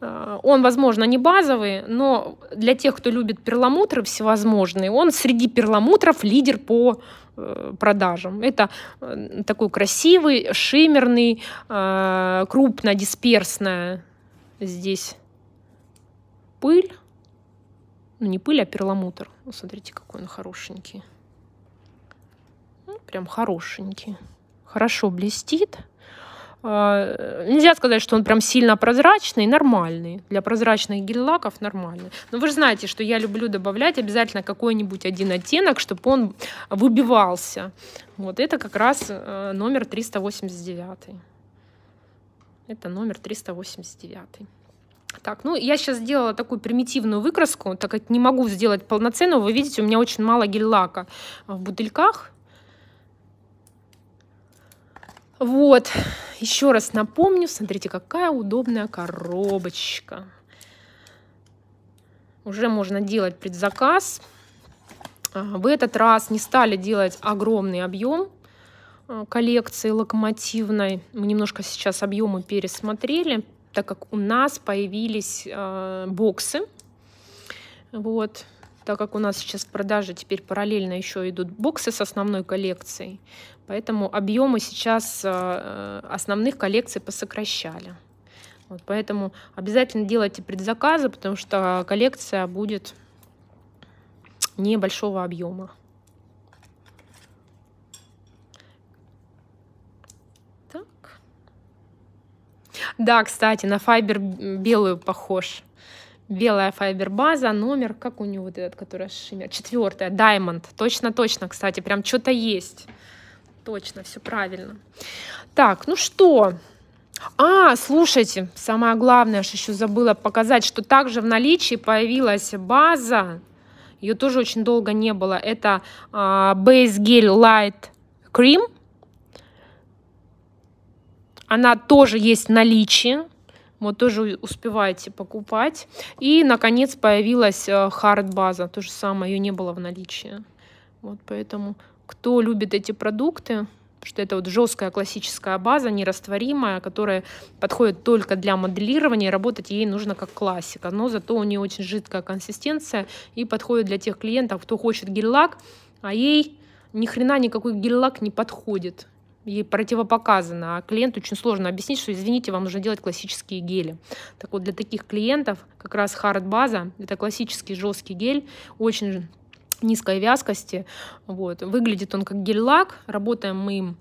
Э, он, возможно, не базовый, но для тех, кто любит перламутры всевозможные, он среди перламутров лидер по Э, продажам. Это э, такой красивый, шиммерный, э, крупно дисперсная здесь пыль. Ну, не пыль, а перламутр. смотрите, какой он хорошенький. Ну, прям хорошенький. Хорошо блестит. А, нельзя сказать, что он прям сильно прозрачный, нормальный. Для прозрачных гель-лаков нормальный. Но вы же знаете, что я люблю добавлять обязательно какой-нибудь один оттенок, чтобы он выбивался. Вот это как раз э, номер 389. Это номер 389. Так, ну я сейчас сделала такую примитивную выкраску, так как не могу сделать полноценную. Вы видите, у меня очень мало гель-лака в бутыльках. Вот, еще раз напомню, смотрите, какая удобная коробочка. Уже можно делать предзаказ. А, в этот раз не стали делать огромный объем а, коллекции локомотивной. Мы немножко сейчас объемы пересмотрели, так как у нас появились а, боксы. Вот, так как у нас сейчас в продаже теперь параллельно еще идут боксы с основной коллекцией, Поэтому объемы сейчас э, э, основных коллекций посокращали. Вот, поэтому обязательно делайте предзаказы, потому что коллекция будет небольшого объема. Так. Да, кстати, на файбер белую похож. Белая файбер-база, номер, как у него вот этот, который шиммер, четвертая, Diamond, точно-точно, кстати, прям что-то есть точно, все правильно. Так, ну что? А, слушайте, самое главное, что еще забыла показать, что также в наличии появилась база, ее тоже очень долго не было, это а, Base Gel Light Cream, она тоже есть в наличии, вот тоже успеваете покупать. И, наконец, появилась хард-база. Э, То же самое, ее не было в наличии. Вот поэтому кто любит эти продукты, что это вот жесткая классическая база, нерастворимая, которая подходит только для моделирования, работать ей нужно как классика, но зато у нее очень жидкая консистенция и подходит для тех клиентов, кто хочет гель-лак, а ей ни хрена никакой гель-лак не подходит ей противопоказано, а клиенту очень сложно объяснить, что, извините, вам нужно делать классические гели. Так вот, для таких клиентов как раз хард-база, это классический жесткий гель, очень низкой вязкости. Вот. Выглядит он как гель-лак. Работаем мы им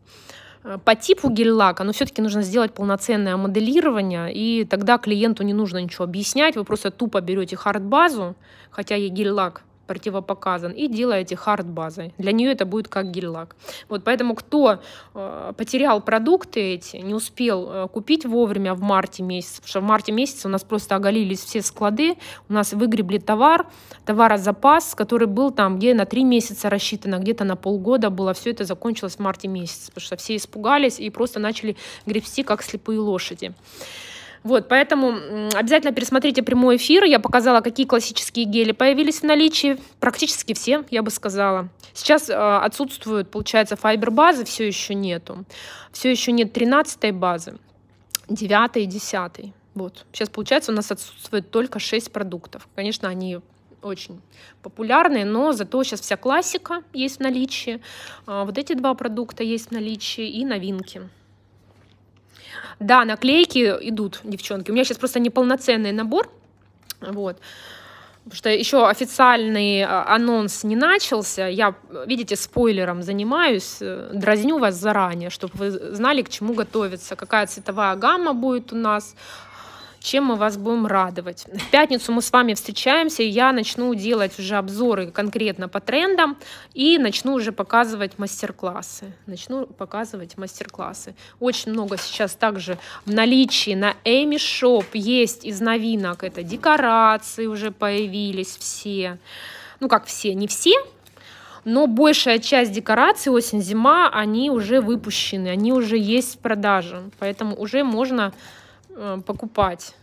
э, по типу гель-лака, но все-таки нужно сделать полноценное моделирование, и тогда клиенту не нужно ничего объяснять, вы просто тупо берете хард-базу, хотя и гель-лак противопоказан, и делаете хард базой. Для нее это будет как гель-лак. Вот, поэтому кто э, потерял продукты эти, не успел э, купить вовремя в марте месяце, потому что в марте месяце у нас просто оголились все склады, у нас выгребли товар, товарозапас, который был там, где на три месяца рассчитано, где-то на полгода было, все это закончилось в марте месяце, потому что все испугались и просто начали гребсти, как слепые лошади. Вот, поэтому обязательно пересмотрите прямой эфир. Я показала, какие классические гели появились в наличии. Практически все, я бы сказала. Сейчас э, отсутствуют, получается, файбер-базы, все еще нету. Все еще нет 13 базы, 9 и 10. Вот. Сейчас, получается, у нас отсутствует только 6 продуктов. Конечно, они очень популярные, но зато сейчас вся классика есть в наличии. А, вот эти два продукта есть в наличии и новинки. Да, наклейки идут, девчонки. У меня сейчас просто неполноценный набор. Вот. Потому что еще официальный э, анонс не начался. Я, видите, спойлером занимаюсь, э, дразню вас заранее, чтобы вы знали, к чему готовиться, какая цветовая гамма будет у нас, чем мы вас будем радовать. В пятницу мы с вами встречаемся, и я начну делать уже обзоры конкретно по трендам, и начну уже показывать мастер-классы. Начну показывать мастер-классы. Очень много сейчас также в наличии на Эми Shop есть из новинок. Это декорации уже появились все. Ну, как все, не все, но большая часть декораций осень-зима, они уже выпущены, они уже есть в продаже, поэтому уже можно Э, покупать.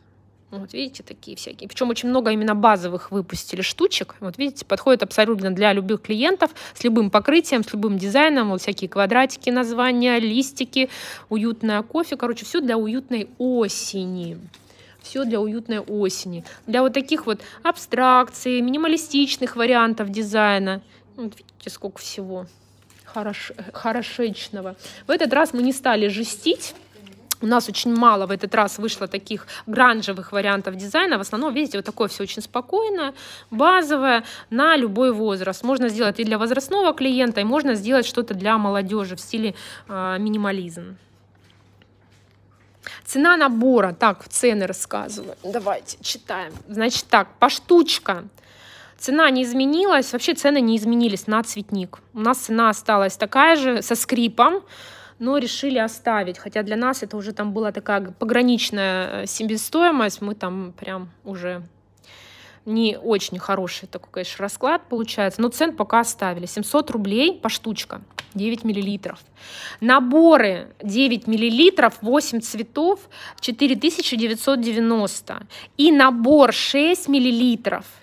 Вот видите, такие всякие. Причем очень много именно базовых выпустили штучек. Вот видите, подходит абсолютно для любых клиентов с любым покрытием, с любым дизайном. Вот всякие квадратики, названия, листики, уютная кофе. Короче, все для уютной осени. Все для уютной осени. Для вот таких вот абстракций, минималистичных вариантов дизайна. Вот видите, сколько всего хорош, хорошечного. В этот раз мы не стали жестить у нас очень мало в этот раз вышло таких гранжевых вариантов дизайна. В основном, видите, вот такое все очень спокойное, базовое, на любой возраст. Можно сделать и для возрастного клиента, и можно сделать что-то для молодежи в стиле э, минимализм. Цена набора, так, цены рассказываю. Давайте, читаем. Значит так, по штучка. Цена не изменилась, вообще цены не изменились на цветник. У нас цена осталась такая же, со скрипом но решили оставить. Хотя для нас это уже там была такая пограничная э, себестоимость, мы там прям уже не очень хороший такой, конечно, расклад получается, но цен пока оставили. 700 рублей по штучка, 9 миллилитров. Наборы 9 миллилитров, 8 цветов, 4990. И набор 6 миллилитров –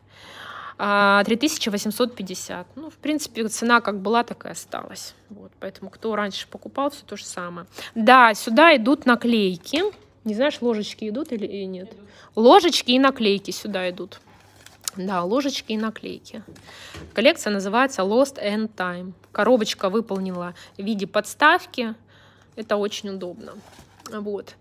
3850. А, ну, в принципе, цена как была, так и осталась. Вот, поэтому кто раньше покупал, все то же самое. Да, сюда идут наклейки. Не знаешь, ложечки идут или, или нет? Ложечки и наклейки сюда идут. Да, ложечки и наклейки. Коллекция называется Lost and Time. Коробочка выполнила в виде подставки. Это очень удобно. Вот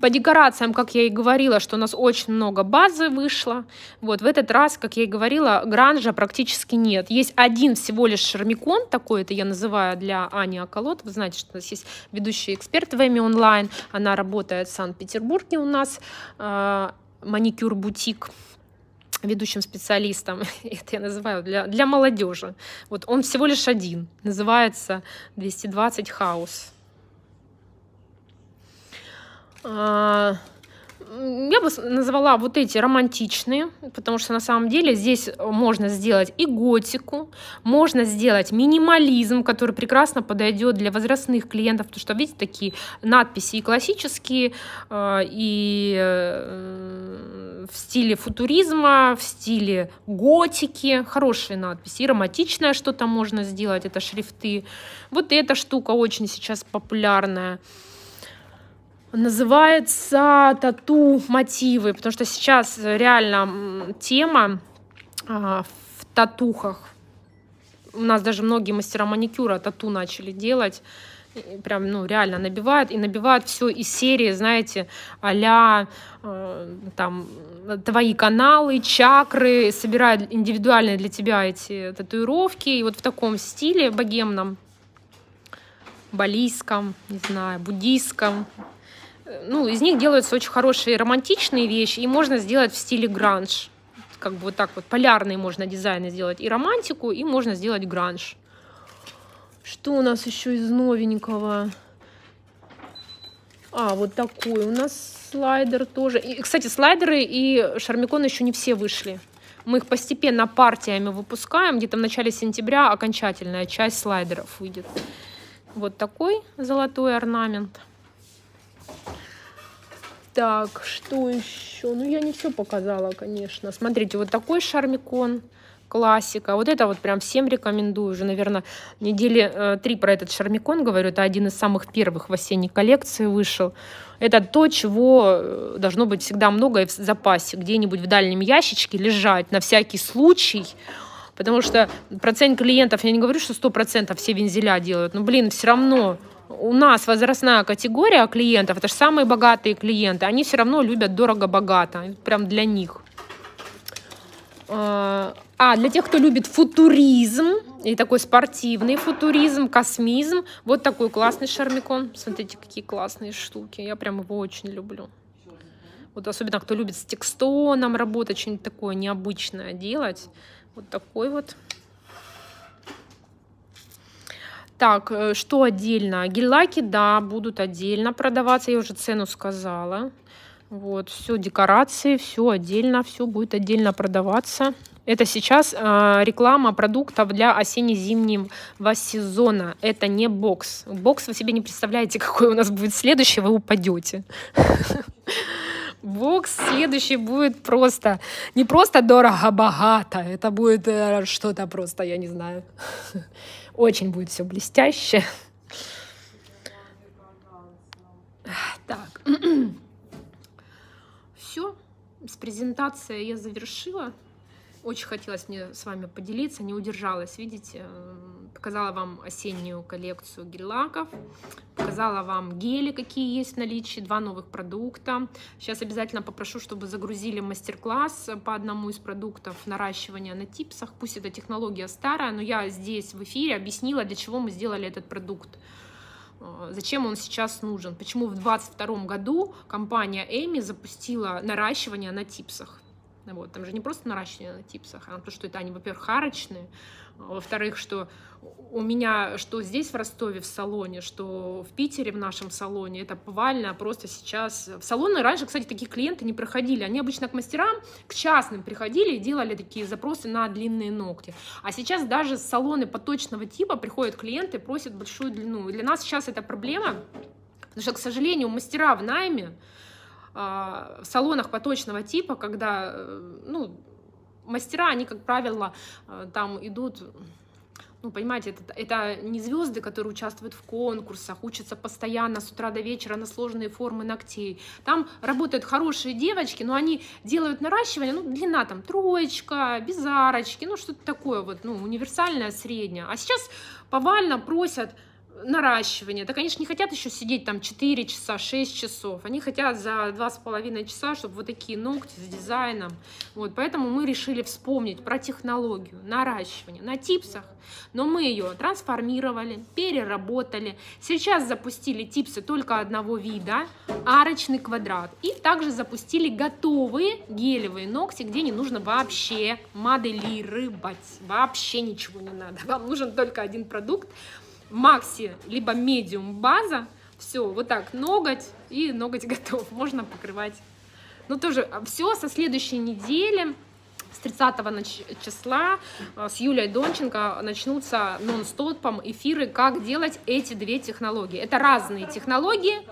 по декорациям, как я и говорила, что у нас очень много базы вышло. Вот в этот раз, как я и говорила, гранжа практически нет. Есть один всего лишь шармикон, такой это я называю для Ани Аколот. Вы знаете, что у нас есть ведущий эксперт в Эми онлайн. Она работает в Санкт-Петербурге у нас, э, маникюр-бутик ведущим специалистом, *laughs* это я называю для, для молодежи. Вот он всего лишь один, называется 220 хаус. А, я бы назвала вот эти романтичные, потому что на самом деле здесь можно сделать и готику, можно сделать минимализм, который прекрасно подойдет для возрастных клиентов, потому что, видите, такие надписи и классические, а, и э, в стиле футуризма, в стиле готики, хорошие надписи, и романтичное что-то можно сделать, это шрифты. Вот эта штука очень сейчас популярная называется тату-мотивы, потому что сейчас реально тема а, в татухах. У нас даже многие мастера маникюра тату начали делать. Прям, ну, реально набивают. И набивают все из серии, знаете, аля э, там, твои каналы, чакры. Собирают индивидуальные для тебя эти татуировки. И вот в таком стиле богемном, балийском, не знаю, буддийском ну, из них делаются очень хорошие романтичные вещи, и можно сделать в стиле гранж. Как бы вот так вот полярные можно дизайны сделать. И романтику, и можно сделать гранж. Что у нас еще из новенького? А, вот такой у нас слайдер тоже. И, кстати, слайдеры и шармикон еще не все вышли. Мы их постепенно партиями выпускаем. Где-то в начале сентября окончательная часть слайдеров выйдет. Вот такой золотой орнамент. Так, что еще? Ну, я не все показала, конечно. Смотрите, вот такой шармикон. Классика. Вот это вот прям всем рекомендую. Уже, наверное, недели э, три про этот шармикон говорю. Это один из самых первых в осенней коллекции вышел. Это то, чего э, должно быть всегда много и в запасе. Где-нибудь в дальнем ящичке лежать на всякий случай. Потому что процент клиентов, я не говорю, что 100% все вензеля делают. Но, блин, все равно у нас возрастная категория клиентов, это же самые богатые клиенты, они все равно любят дорого-богато, прям для них. А, а для тех, кто любит футуризм, и такой спортивный футуризм, космизм, вот такой классный шармикон. Смотрите, какие классные штуки. Я прям его очень люблю. Вот особенно, кто любит с текстоном работать, что-нибудь такое необычное делать. Вот такой вот Так, э, что отдельно? Гель-лаки, да, будут отдельно продаваться. Я уже цену сказала. Вот, все декорации, все отдельно, все будет отдельно продаваться. Это сейчас э, реклама продуктов для осенне-зимнего сезона. Это не бокс. Бокс вы себе не представляете, *laughs* какой у нас будет следующий, вы упадете. Бокс следующий будет просто, не просто дорого-богато, это будет э, что-то просто, я не знаю. Очень будет все блестяще. Так. *clears throat* Все. С презентацией я завершила. Очень хотелось мне с вами поделиться, не удержалась, видите, показала вам осеннюю коллекцию гель-лаков, показала вам гели, какие есть в наличии, два новых продукта. Сейчас обязательно попрошу, чтобы загрузили мастер-класс по одному из продуктов наращивания на типсах. Пусть эта технология старая, но я здесь в эфире объяснила, для чего мы сделали этот продукт э, зачем он сейчас нужен, почему в 2022 году компания Эми запустила наращивание на типсах. Вот. Там же не просто наращивание на типсах, а то, что это они, во-первых, харочные, а во-вторых, что у меня, что здесь в Ростове в салоне, что в Питере в нашем салоне, это повально просто сейчас. В салоны раньше, кстати, такие клиенты не проходили. Они обычно к мастерам, к частным приходили и делали такие запросы на длинные ногти. А сейчас даже салоны поточного типа приходят клиенты и просят большую длину. И для нас сейчас это проблема, потому что, к сожалению, мастера в найме, а, в салонах поточного типа, когда, э, ну, мастера, они, как правило, э, там идут ну, понимаете, это, это не звезды, которые участвуют в конкурсах, учатся постоянно с утра до вечера на сложные формы ногтей. Там работают хорошие девочки, но они делают наращивание, ну, длина там троечка, без арочки, ну, что-то такое вот, ну, универсальная средняя. А сейчас повально просят наращивание. да, конечно, не хотят еще сидеть там 4 часа, 6 часов. Они хотят за 2,5 часа, чтобы вот такие ногти с дизайном. Вот, поэтому мы решили вспомнить про технологию наращивания на типсах. Но мы ее трансформировали, переработали. Сейчас запустили типсы только одного вида, арочный квадрат. И также запустили готовые гелевые ногти, где не нужно вообще моделировать. Вообще ничего не надо. Вам нужен только один продукт, макси, либо медиум база. Все, вот так, ноготь, и ноготь *laughs* готов. Можно покрывать. Ну, тоже а, все со следующей недели с 30 числа а, с Юлей Донченко начнутся нон-стопом эфиры, как делать эти две технологии. Это разные технологии.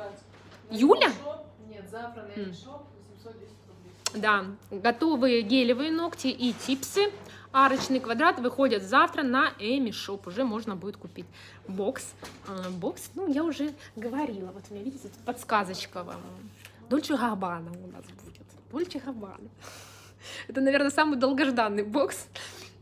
Юля? Нет, завтра на Да, готовые гелевые ногти и типсы. Арочный квадрат выходят завтра на Эми Шоп. Уже можно будет купить бокс. А, бокс, ну, я уже говорила. Вот у меня, видите, подсказочка вам. Дольче Габана у нас будет. Дольче Габана. *laughs* Это, наверное, самый долгожданный бокс.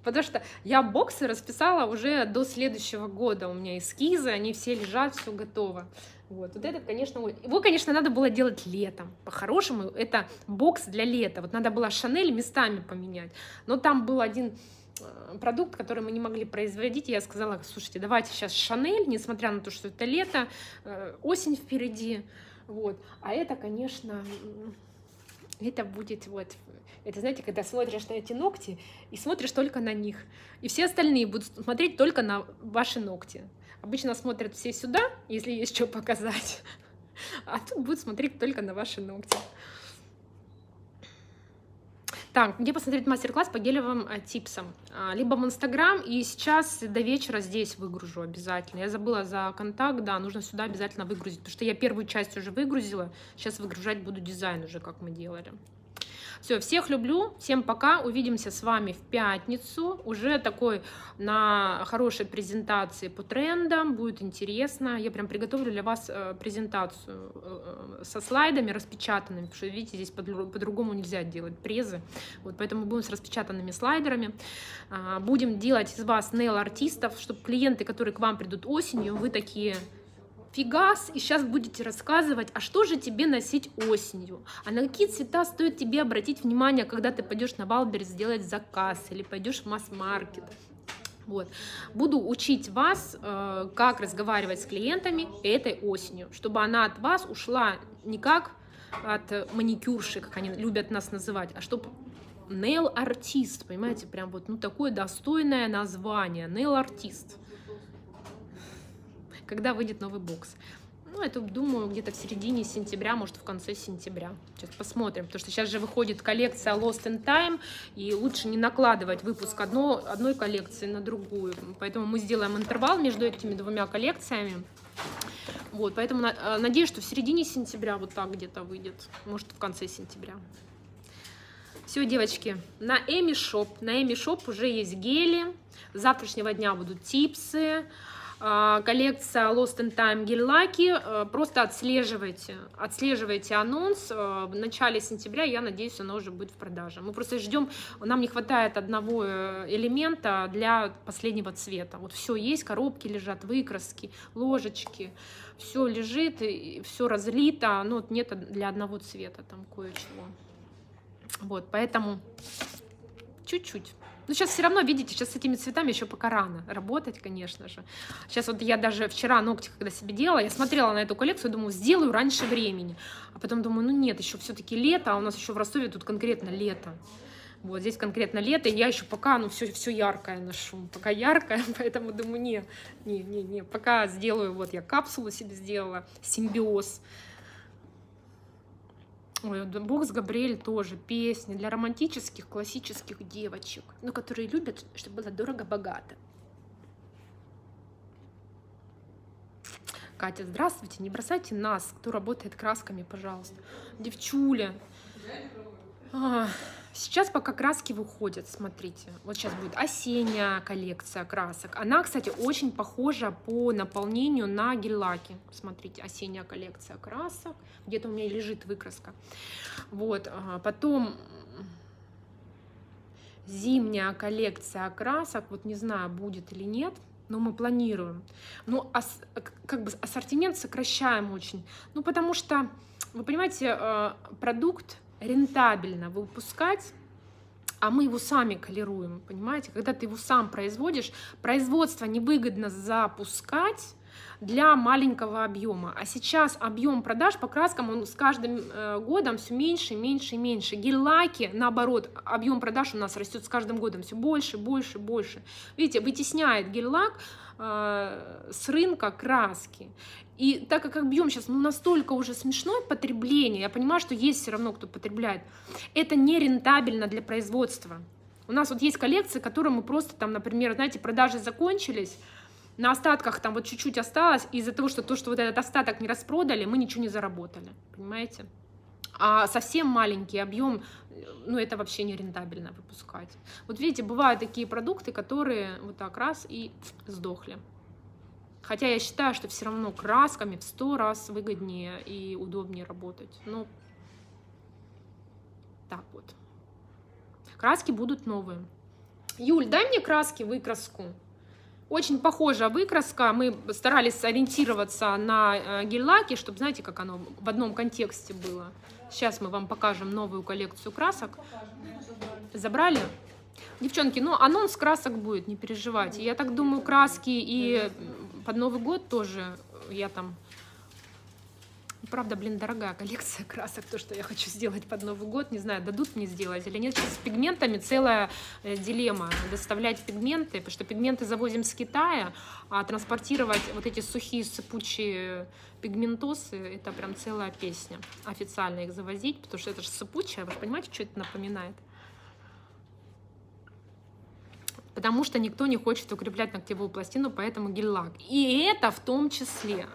Потому что я боксы расписала уже до следующего года. У меня эскизы, они все лежат, все готово. Вот, вот этот, конечно, его, конечно, надо было делать летом. По-хорошему, это бокс для лета. Вот надо было Шанель местами поменять. Но там был один э, продукт, который мы не могли производить. Я сказала, слушайте, давайте сейчас Шанель, несмотря на то, что это лето, э, осень впереди. Вот. А это, конечно, это будет вот... Это, знаете, когда смотришь на эти ногти и смотришь только на них. И все остальные будут смотреть только на ваши ногти. Обычно смотрят все сюда, если есть что показать. А тут будут смотреть только на ваши ногти. Так, где посмотреть мастер-класс по гелевым э, типсам? А, либо в Инстаграм, и сейчас до вечера здесь выгружу обязательно. Я забыла за контакт, да, нужно сюда обязательно выгрузить, потому что я первую часть уже выгрузила, сейчас выгружать буду дизайн уже, как мы делали. Все, всех люблю, всем пока, увидимся с вами в пятницу, уже такой на хорошей презентации по трендам, будет интересно. Я прям приготовлю для вас э, презентацию э, э, со слайдами распечатанными, потому что, видите, здесь по-другому нельзя делать презы, вот поэтому будем с распечатанными слайдерами. А, будем делать из вас нейл-артистов, чтобы клиенты, которые к вам придут осенью, вы такие фигас, и сейчас будете рассказывать, а что же тебе носить осенью, а на какие цвета стоит тебе обратить внимание, когда ты пойдешь на Валберс сделать заказ или пойдешь в масс-маркет. Вот. Буду учить вас, э, как разговаривать с клиентами этой осенью, чтобы она от вас ушла не как от маникюрши, как они любят нас называть, а чтобы nail-артист, понимаете, прям вот ну, такое достойное название, nail-артист когда выйдет новый бокс. Ну, это, думаю, где-то в середине сентября, может, в конце сентября. Сейчас посмотрим, потому что сейчас же выходит коллекция Lost in Time, и лучше не накладывать выпуск одно, одной коллекции на другую. Поэтому мы сделаем интервал между этими двумя коллекциями. Вот, поэтому э, надеюсь, что в середине сентября вот так где-то выйдет, может, в конце сентября. Все, девочки, на Эми Шоп, на Эми Шоп уже есть гели, с завтрашнего дня будут типсы, а, коллекция Lost in Time гель-лаки. Э, просто отслеживайте, отслеживайте анонс. Э, в начале сентября, я надеюсь, она уже будет в продаже. Мы просто ждем, нам не хватает одного э, элемента для последнего цвета. Вот все есть, коробки лежат, выкраски, ложечки, все лежит, все разлито, но вот нет для одного цвета там кое-чего. Вот, поэтому чуть-чуть. Ну, сейчас все равно, видите, сейчас с этими цветами еще пока рано работать, конечно же. Сейчас вот я даже вчера ногти, когда себе делала, я смотрела на эту коллекцию, думаю, сделаю раньше времени. А потом думаю, ну нет, еще все-таки лето, а у нас еще в Ростове тут конкретно лето. Вот здесь конкретно лето, и я еще пока, ну, все, все яркое ношу, пока яркое, *laughs* поэтому думаю, не, не, не, не, пока сделаю, вот я капсулу себе сделала, симбиоз, Бокс Габриэль тоже песни для романтических классических девочек, но которые любят, чтобы было дорого-богато. Катя, здравствуйте, не бросайте нас, кто работает красками, пожалуйста. Девчуля. А, Сейчас пока краски выходят, смотрите. Вот сейчас будет осенняя коллекция красок. Она, кстати, очень похожа по наполнению на гель-лаки. Смотрите, осенняя коллекция красок. Где-то у меня лежит выкраска. Вот, а, потом зимняя коллекция красок. Вот не знаю, будет или нет но мы планируем. Ну, ас, как бы ассортимент сокращаем очень. Ну, потому что, вы понимаете, а, продукт рентабельно выпускать, а мы его сами колируем, понимаете? Когда ты его сам производишь, производство невыгодно запускать, для маленького объема. А сейчас объем продаж по краскам, он с каждым э, годом все меньше, меньше, меньше. Гель-лаки, наоборот, объем продаж у нас растет с каждым годом все больше, больше, больше. Видите, вытесняет гель-лак э, с рынка краски. И так как объем сейчас ну, настолько уже смешное потребление, я понимаю, что есть все равно, кто потребляет, это не рентабельно для производства. У нас вот есть коллекции, которые мы просто там, например, знаете, продажи закончились, на остатках там вот чуть-чуть осталось, из-за того, что то, что вот этот остаток не распродали, мы ничего не заработали, понимаете? А совсем маленький объем, ну это вообще не рентабельно выпускать. Вот видите, бывают такие продукты, которые вот так раз и сдохли. Хотя я считаю, что все равно красками в сто раз выгоднее и удобнее работать. Но ну, так вот. Краски будут новые. Юль, дай мне краски, выкраску. Очень похожа выкраска. Мы старались ориентироваться на э, гель-лаки, чтобы, знаете, как оно в одном контексте было. Сейчас мы вам покажем новую коллекцию красок. Забрали? Девчонки, ну анонс красок будет, не переживайте. Я так думаю, краски и под Новый год тоже э, я там... Правда, блин, дорогая коллекция красок, то, что я хочу сделать под Новый год. Не знаю, дадут мне сделать или нет. Сейчас с пигментами целая э, дилемма. Доставлять пигменты, потому что пигменты завозим с Китая, а транспортировать вот эти сухие, сыпучие пигментосы, это прям целая песня. Официально их завозить, потому что это же сыпучая. Вы понимаете, что это напоминает? потому что никто не хочет укреплять ногтевую пластину, поэтому гель-лак. И это в том числе.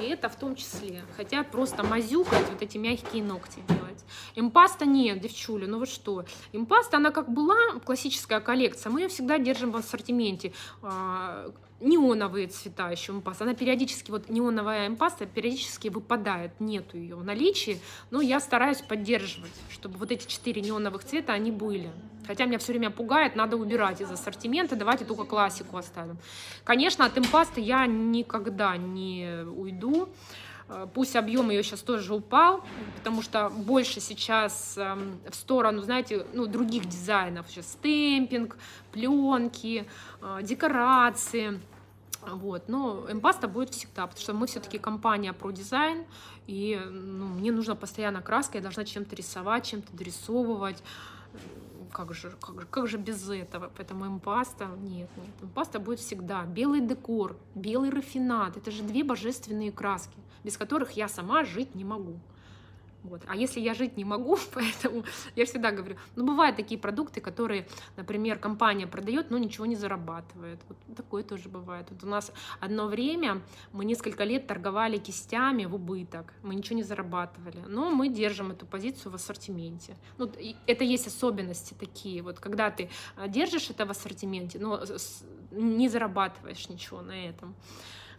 И это в том числе. Хотя просто мазюкать, вот эти мягкие ногти делать. Импаста нет, девчуля, ну вы что. Импаста, она как была классическая коллекция, мы ее всегда держим в ассортименте. А, неоновые цвета еще импас. Она периодически, вот неоновая импаста периодически выпадает, нету ее в наличии, но я стараюсь поддерживать, чтобы вот эти четыре неоновых цвета, они были. Хотя меня все время пугает, надо убирать из ассортимента, давайте только классику оставим. Конечно, от импасты я никогда не уйду. Э, пусть объем ее сейчас тоже упал, потому что больше сейчас эм, в сторону, знаете, ну, других дизайнов. Сейчас стемпинг, пленки, э, декорации. Вот. Но эмбаста будет всегда, потому что мы все-таки компания про дизайн, и ну, мне нужна постоянно краска, я должна чем-то рисовать, чем-то дорисовывать. Как же, как, же, как же без этого? Поэтому эмбаста нет, нет, импаста будет всегда. Белый декор, белый рафинат, это же две божественные краски, без которых я сама жить не могу. Вот. А если я жить не могу, *laughs* поэтому я всегда говорю, ну бывают такие продукты, которые, например, компания продает, но ничего не зарабатывает. Вот такое тоже бывает. Вот у нас одно время мы несколько лет торговали кистями в убыток, мы ничего не зарабатывали, но мы держим эту позицию в ассортименте. Ну, это есть особенности такие, вот когда ты а, держишь это в ассортименте, но не зарабатываешь ничего на этом.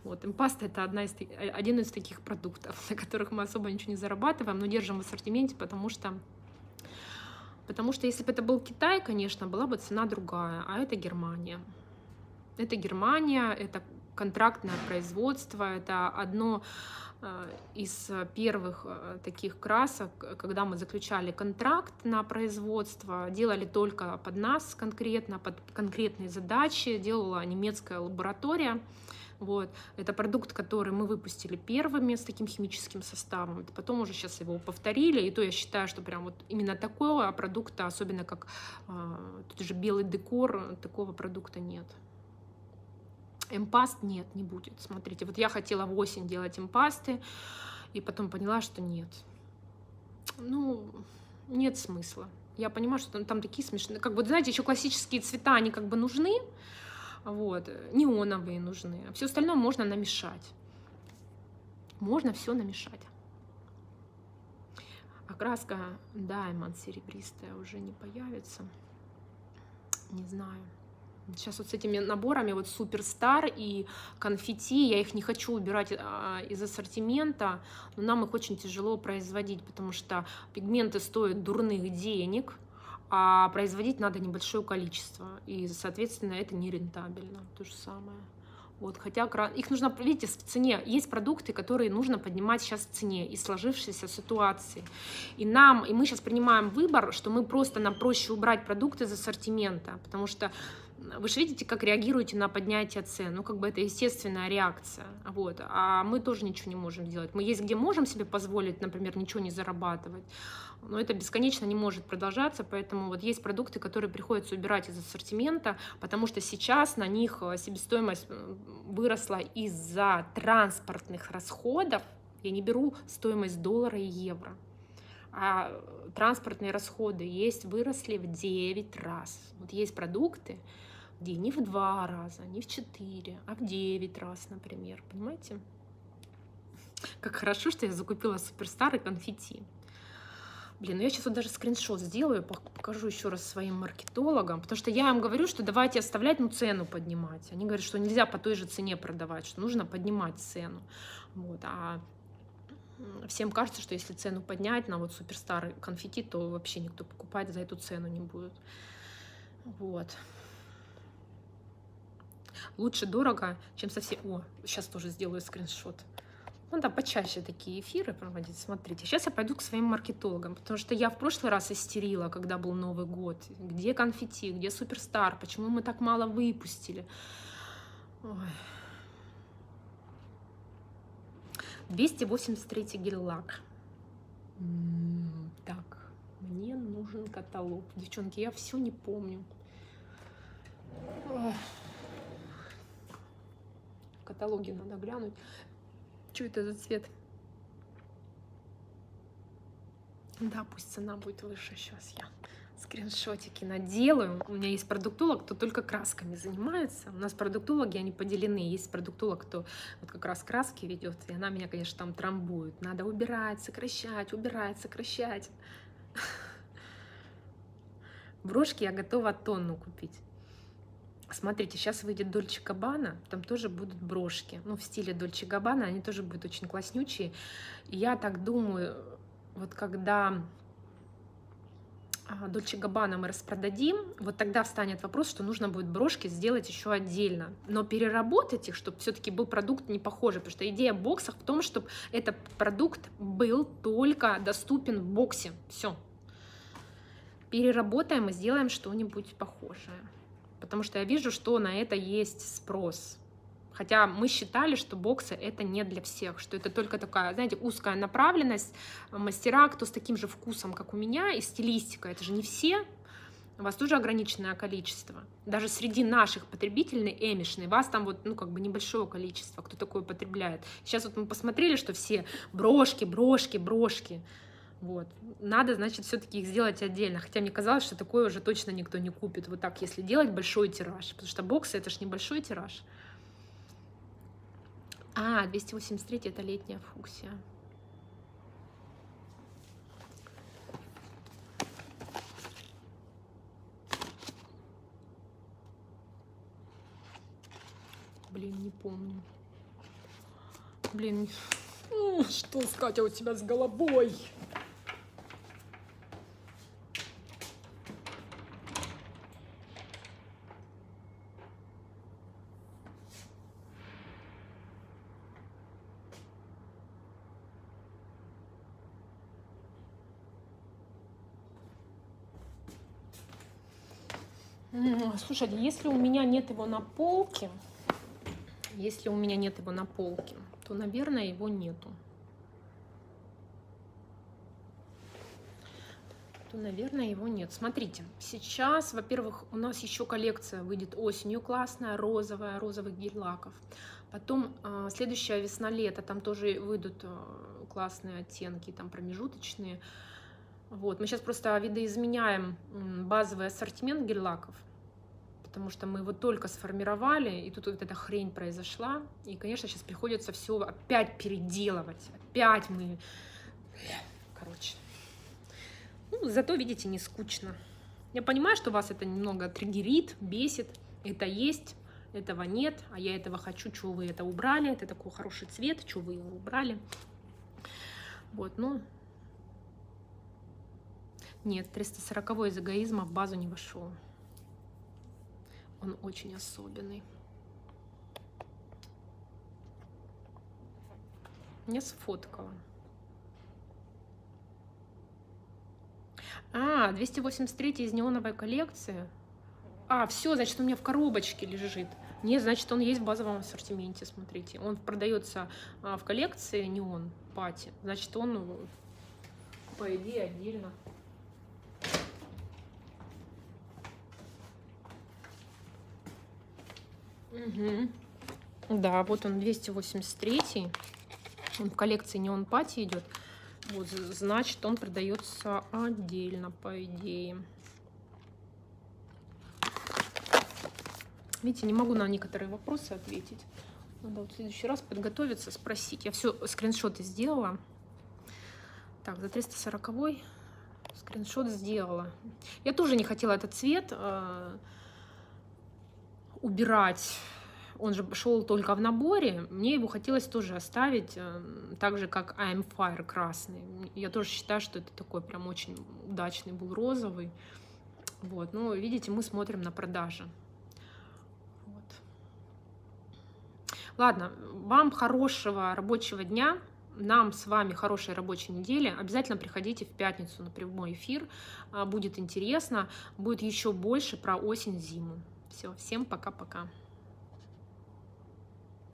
Вот, паста — это одна из, э, один из таких продуктов, *laughs* на которых мы особо ничего не зарабатываем, но держим в ассортименте, потому что Потому что если бы это был Китай, конечно, была бы цена другая, а это Германия. Это Германия, это контрактное производство, это одно э, из первых э, таких красок, когда мы заключали контракт на производство, делали только под нас конкретно, под конкретные задачи, делала немецкая лаборатория. Вот. Это продукт, который мы выпустили первыми с таким химическим составом. Это потом уже сейчас его повторили. И то я считаю, что прям вот именно такого продукта, особенно как э, а, тут же белый декор, такого продукта нет. Эмпаст нет, не будет. Смотрите, вот я хотела в осень делать эмпасты, и потом поняла, что нет. Ну, нет смысла. Я понимаю, что там, там такие смешные. Как бы, знаете, еще классические цвета, они как бы нужны, вот. Э, неоновые нужны. А все остальное можно намешать. Можно все намешать. Окраска даймонд серебристая уже не появится. Не знаю. Сейчас вот с этими наборами, вот Суперстар и конфетти, я их не хочу убирать а, из ассортимента, но нам их очень тяжело производить, потому что пигменты стоят дурных денег – а производить надо небольшое количество, и, соответственно, это не рентабельно то же самое. Вот, хотя их нужно, видите, в цене. Есть продукты, которые нужно поднимать сейчас в цене из сложившейся ситуации. И нам, и мы сейчас принимаем выбор, что мы просто нам проще убрать продукты из ассортимента, потому что вы же видите, как реагируете на поднятие цен. Ну, как бы это естественная реакция. Вот. А мы тоже ничего не можем делать. Мы есть где можем себе позволить, например, ничего не зарабатывать. Но это бесконечно не может продолжаться, поэтому вот есть продукты, которые приходится убирать из ассортимента, потому что сейчас на них э, себестоимость э, выросла из-за транспортных расходов. Я не беру стоимость доллара и евро. А э, транспортные расходы есть выросли в 9 раз. Вот есть продукты, где не в два раза, не в четыре, а в девять раз, например, понимаете? Как хорошо, что я закупила суперстары конфетти. Блин, ну я сейчас вот даже скриншот сделаю, покажу еще раз своим маркетологам, потому что я им говорю, что давайте оставлять, ну цену поднимать. Они говорят, что нельзя по той же цене продавать, что нужно поднимать цену. Вот, а всем кажется, что если цену поднять на вот суперстары конфетти, то вообще никто покупать за эту цену не будет. Вот. Лучше дорого, чем совсем... О, сейчас тоже сделаю скриншот. Ну да, почаще такие эфиры проводить. Смотрите, сейчас я пойду к своим маркетологам, потому что я в прошлый раз истерила, когда был Новый год. Где конфетти, где суперстар, почему мы так мало выпустили? Ой. 283 гель-лак. Так, мне нужен каталог. Девчонки, я все не помню. Ох каталоге надо глянуть. Что это за цвет? Да, пусть цена будет выше. Сейчас я скриншотики наделаю. У меня есть продуктолог, кто только красками занимается. У нас продуктологи, они поделены. Есть продуктолог, кто вот как раз краски ведет. И она меня, конечно, там трамбует. Надо убирать, сокращать, убирать, сокращать. *laughs* Брошки я готова тонну купить. Смотрите, сейчас выйдет Дольче Кабана, там тоже будут брошки. Ну, в стиле Дольче Габана, они тоже будут очень класснючие. я так думаю, вот когда а, Дольче Габана мы распродадим, вот тогда встанет вопрос, что нужно будет брошки сделать еще отдельно, но переработать их, чтобы все-таки был продукт не похожий, потому что идея боксов в том, чтобы этот продукт был только доступен в боксе, все. Переработаем и сделаем что-нибудь похожее потому что я вижу, что на это есть спрос. Хотя мы считали, что боксы это не для всех, что это только такая, знаете, узкая направленность, э, мастера, кто с таким же вкусом, как у меня, и стилистика, это же не все, у вас тоже ограниченное количество. Даже среди наших потребителей эмишной, вас там вот, ну, как бы небольшое количество, кто такое потребляет. Сейчас вот мы посмотрели, что все брошки, брошки, брошки. Вот. Надо, значит, все-таки их сделать отдельно. Хотя мне казалось, что такое уже точно никто не купит. Вот так, если делать большой тираж. Потому что боксы — это ж небольшой тираж. А, 283 — это летняя фуксия. Блин, не помню. Блин, ну, что, Катя, у тебя с головой? Слушайте, если у меня нет его на полке, если у меня нет его на полке, то, наверное, его нету. то, наверное, его нет. Смотрите, сейчас, во-первых, у нас еще коллекция выйдет осенью классная, розовая, розовых гель-лаков. Потом э, следующая весна-лето, там тоже выйдут э, классные оттенки, там промежуточные. Вот, мы сейчас просто видоизменяем базовый ассортимент гель-лаков – потому что мы его только сформировали, и тут вот эта хрень произошла, и, конечно, сейчас приходится все опять переделывать, опять мы... Короче. Ну, зато, видите, не скучно. Я понимаю, что вас это немного триггерит, бесит, это есть, этого нет, а я этого хочу, чего вы это убрали, это такой хороший цвет, чего вы его убрали. Вот, ну, нет, 340 из эгоизма в базу не вошел. Он очень особенный. Не сфоткала. А, 283 из неоновой коллекции. А, все, значит, у меня в коробочке лежит. Не, значит, он есть в базовом ассортименте, смотрите. Он продается а, в коллекции, неон пати. Значит, он, э, по идее, отдельно. Угу. Да, вот он 283. Он в коллекции Неон Пати идет. Вот, значит, он продается отдельно, по идее. Видите, не могу на некоторые вопросы ответить. Надо вот в следующий раз подготовиться, спросить. Я все скриншоты сделала. Так, за 340 скриншот сделала. Я тоже не хотела этот цвет. Э убирать. Он же шел только в наборе. Мне его хотелось тоже оставить, эм, так же, как I Fire красный. Я тоже считаю, что это такой прям очень удачный был розовый. Вот, ну, видите, мы смотрим на продажи. Вот. Ладно, вам хорошего рабочего дня нам с вами хорошей рабочей недели. Обязательно приходите в пятницу на прямой эфир. Э, будет интересно. Будет еще больше про осень-зиму. Все, всем пока-пока.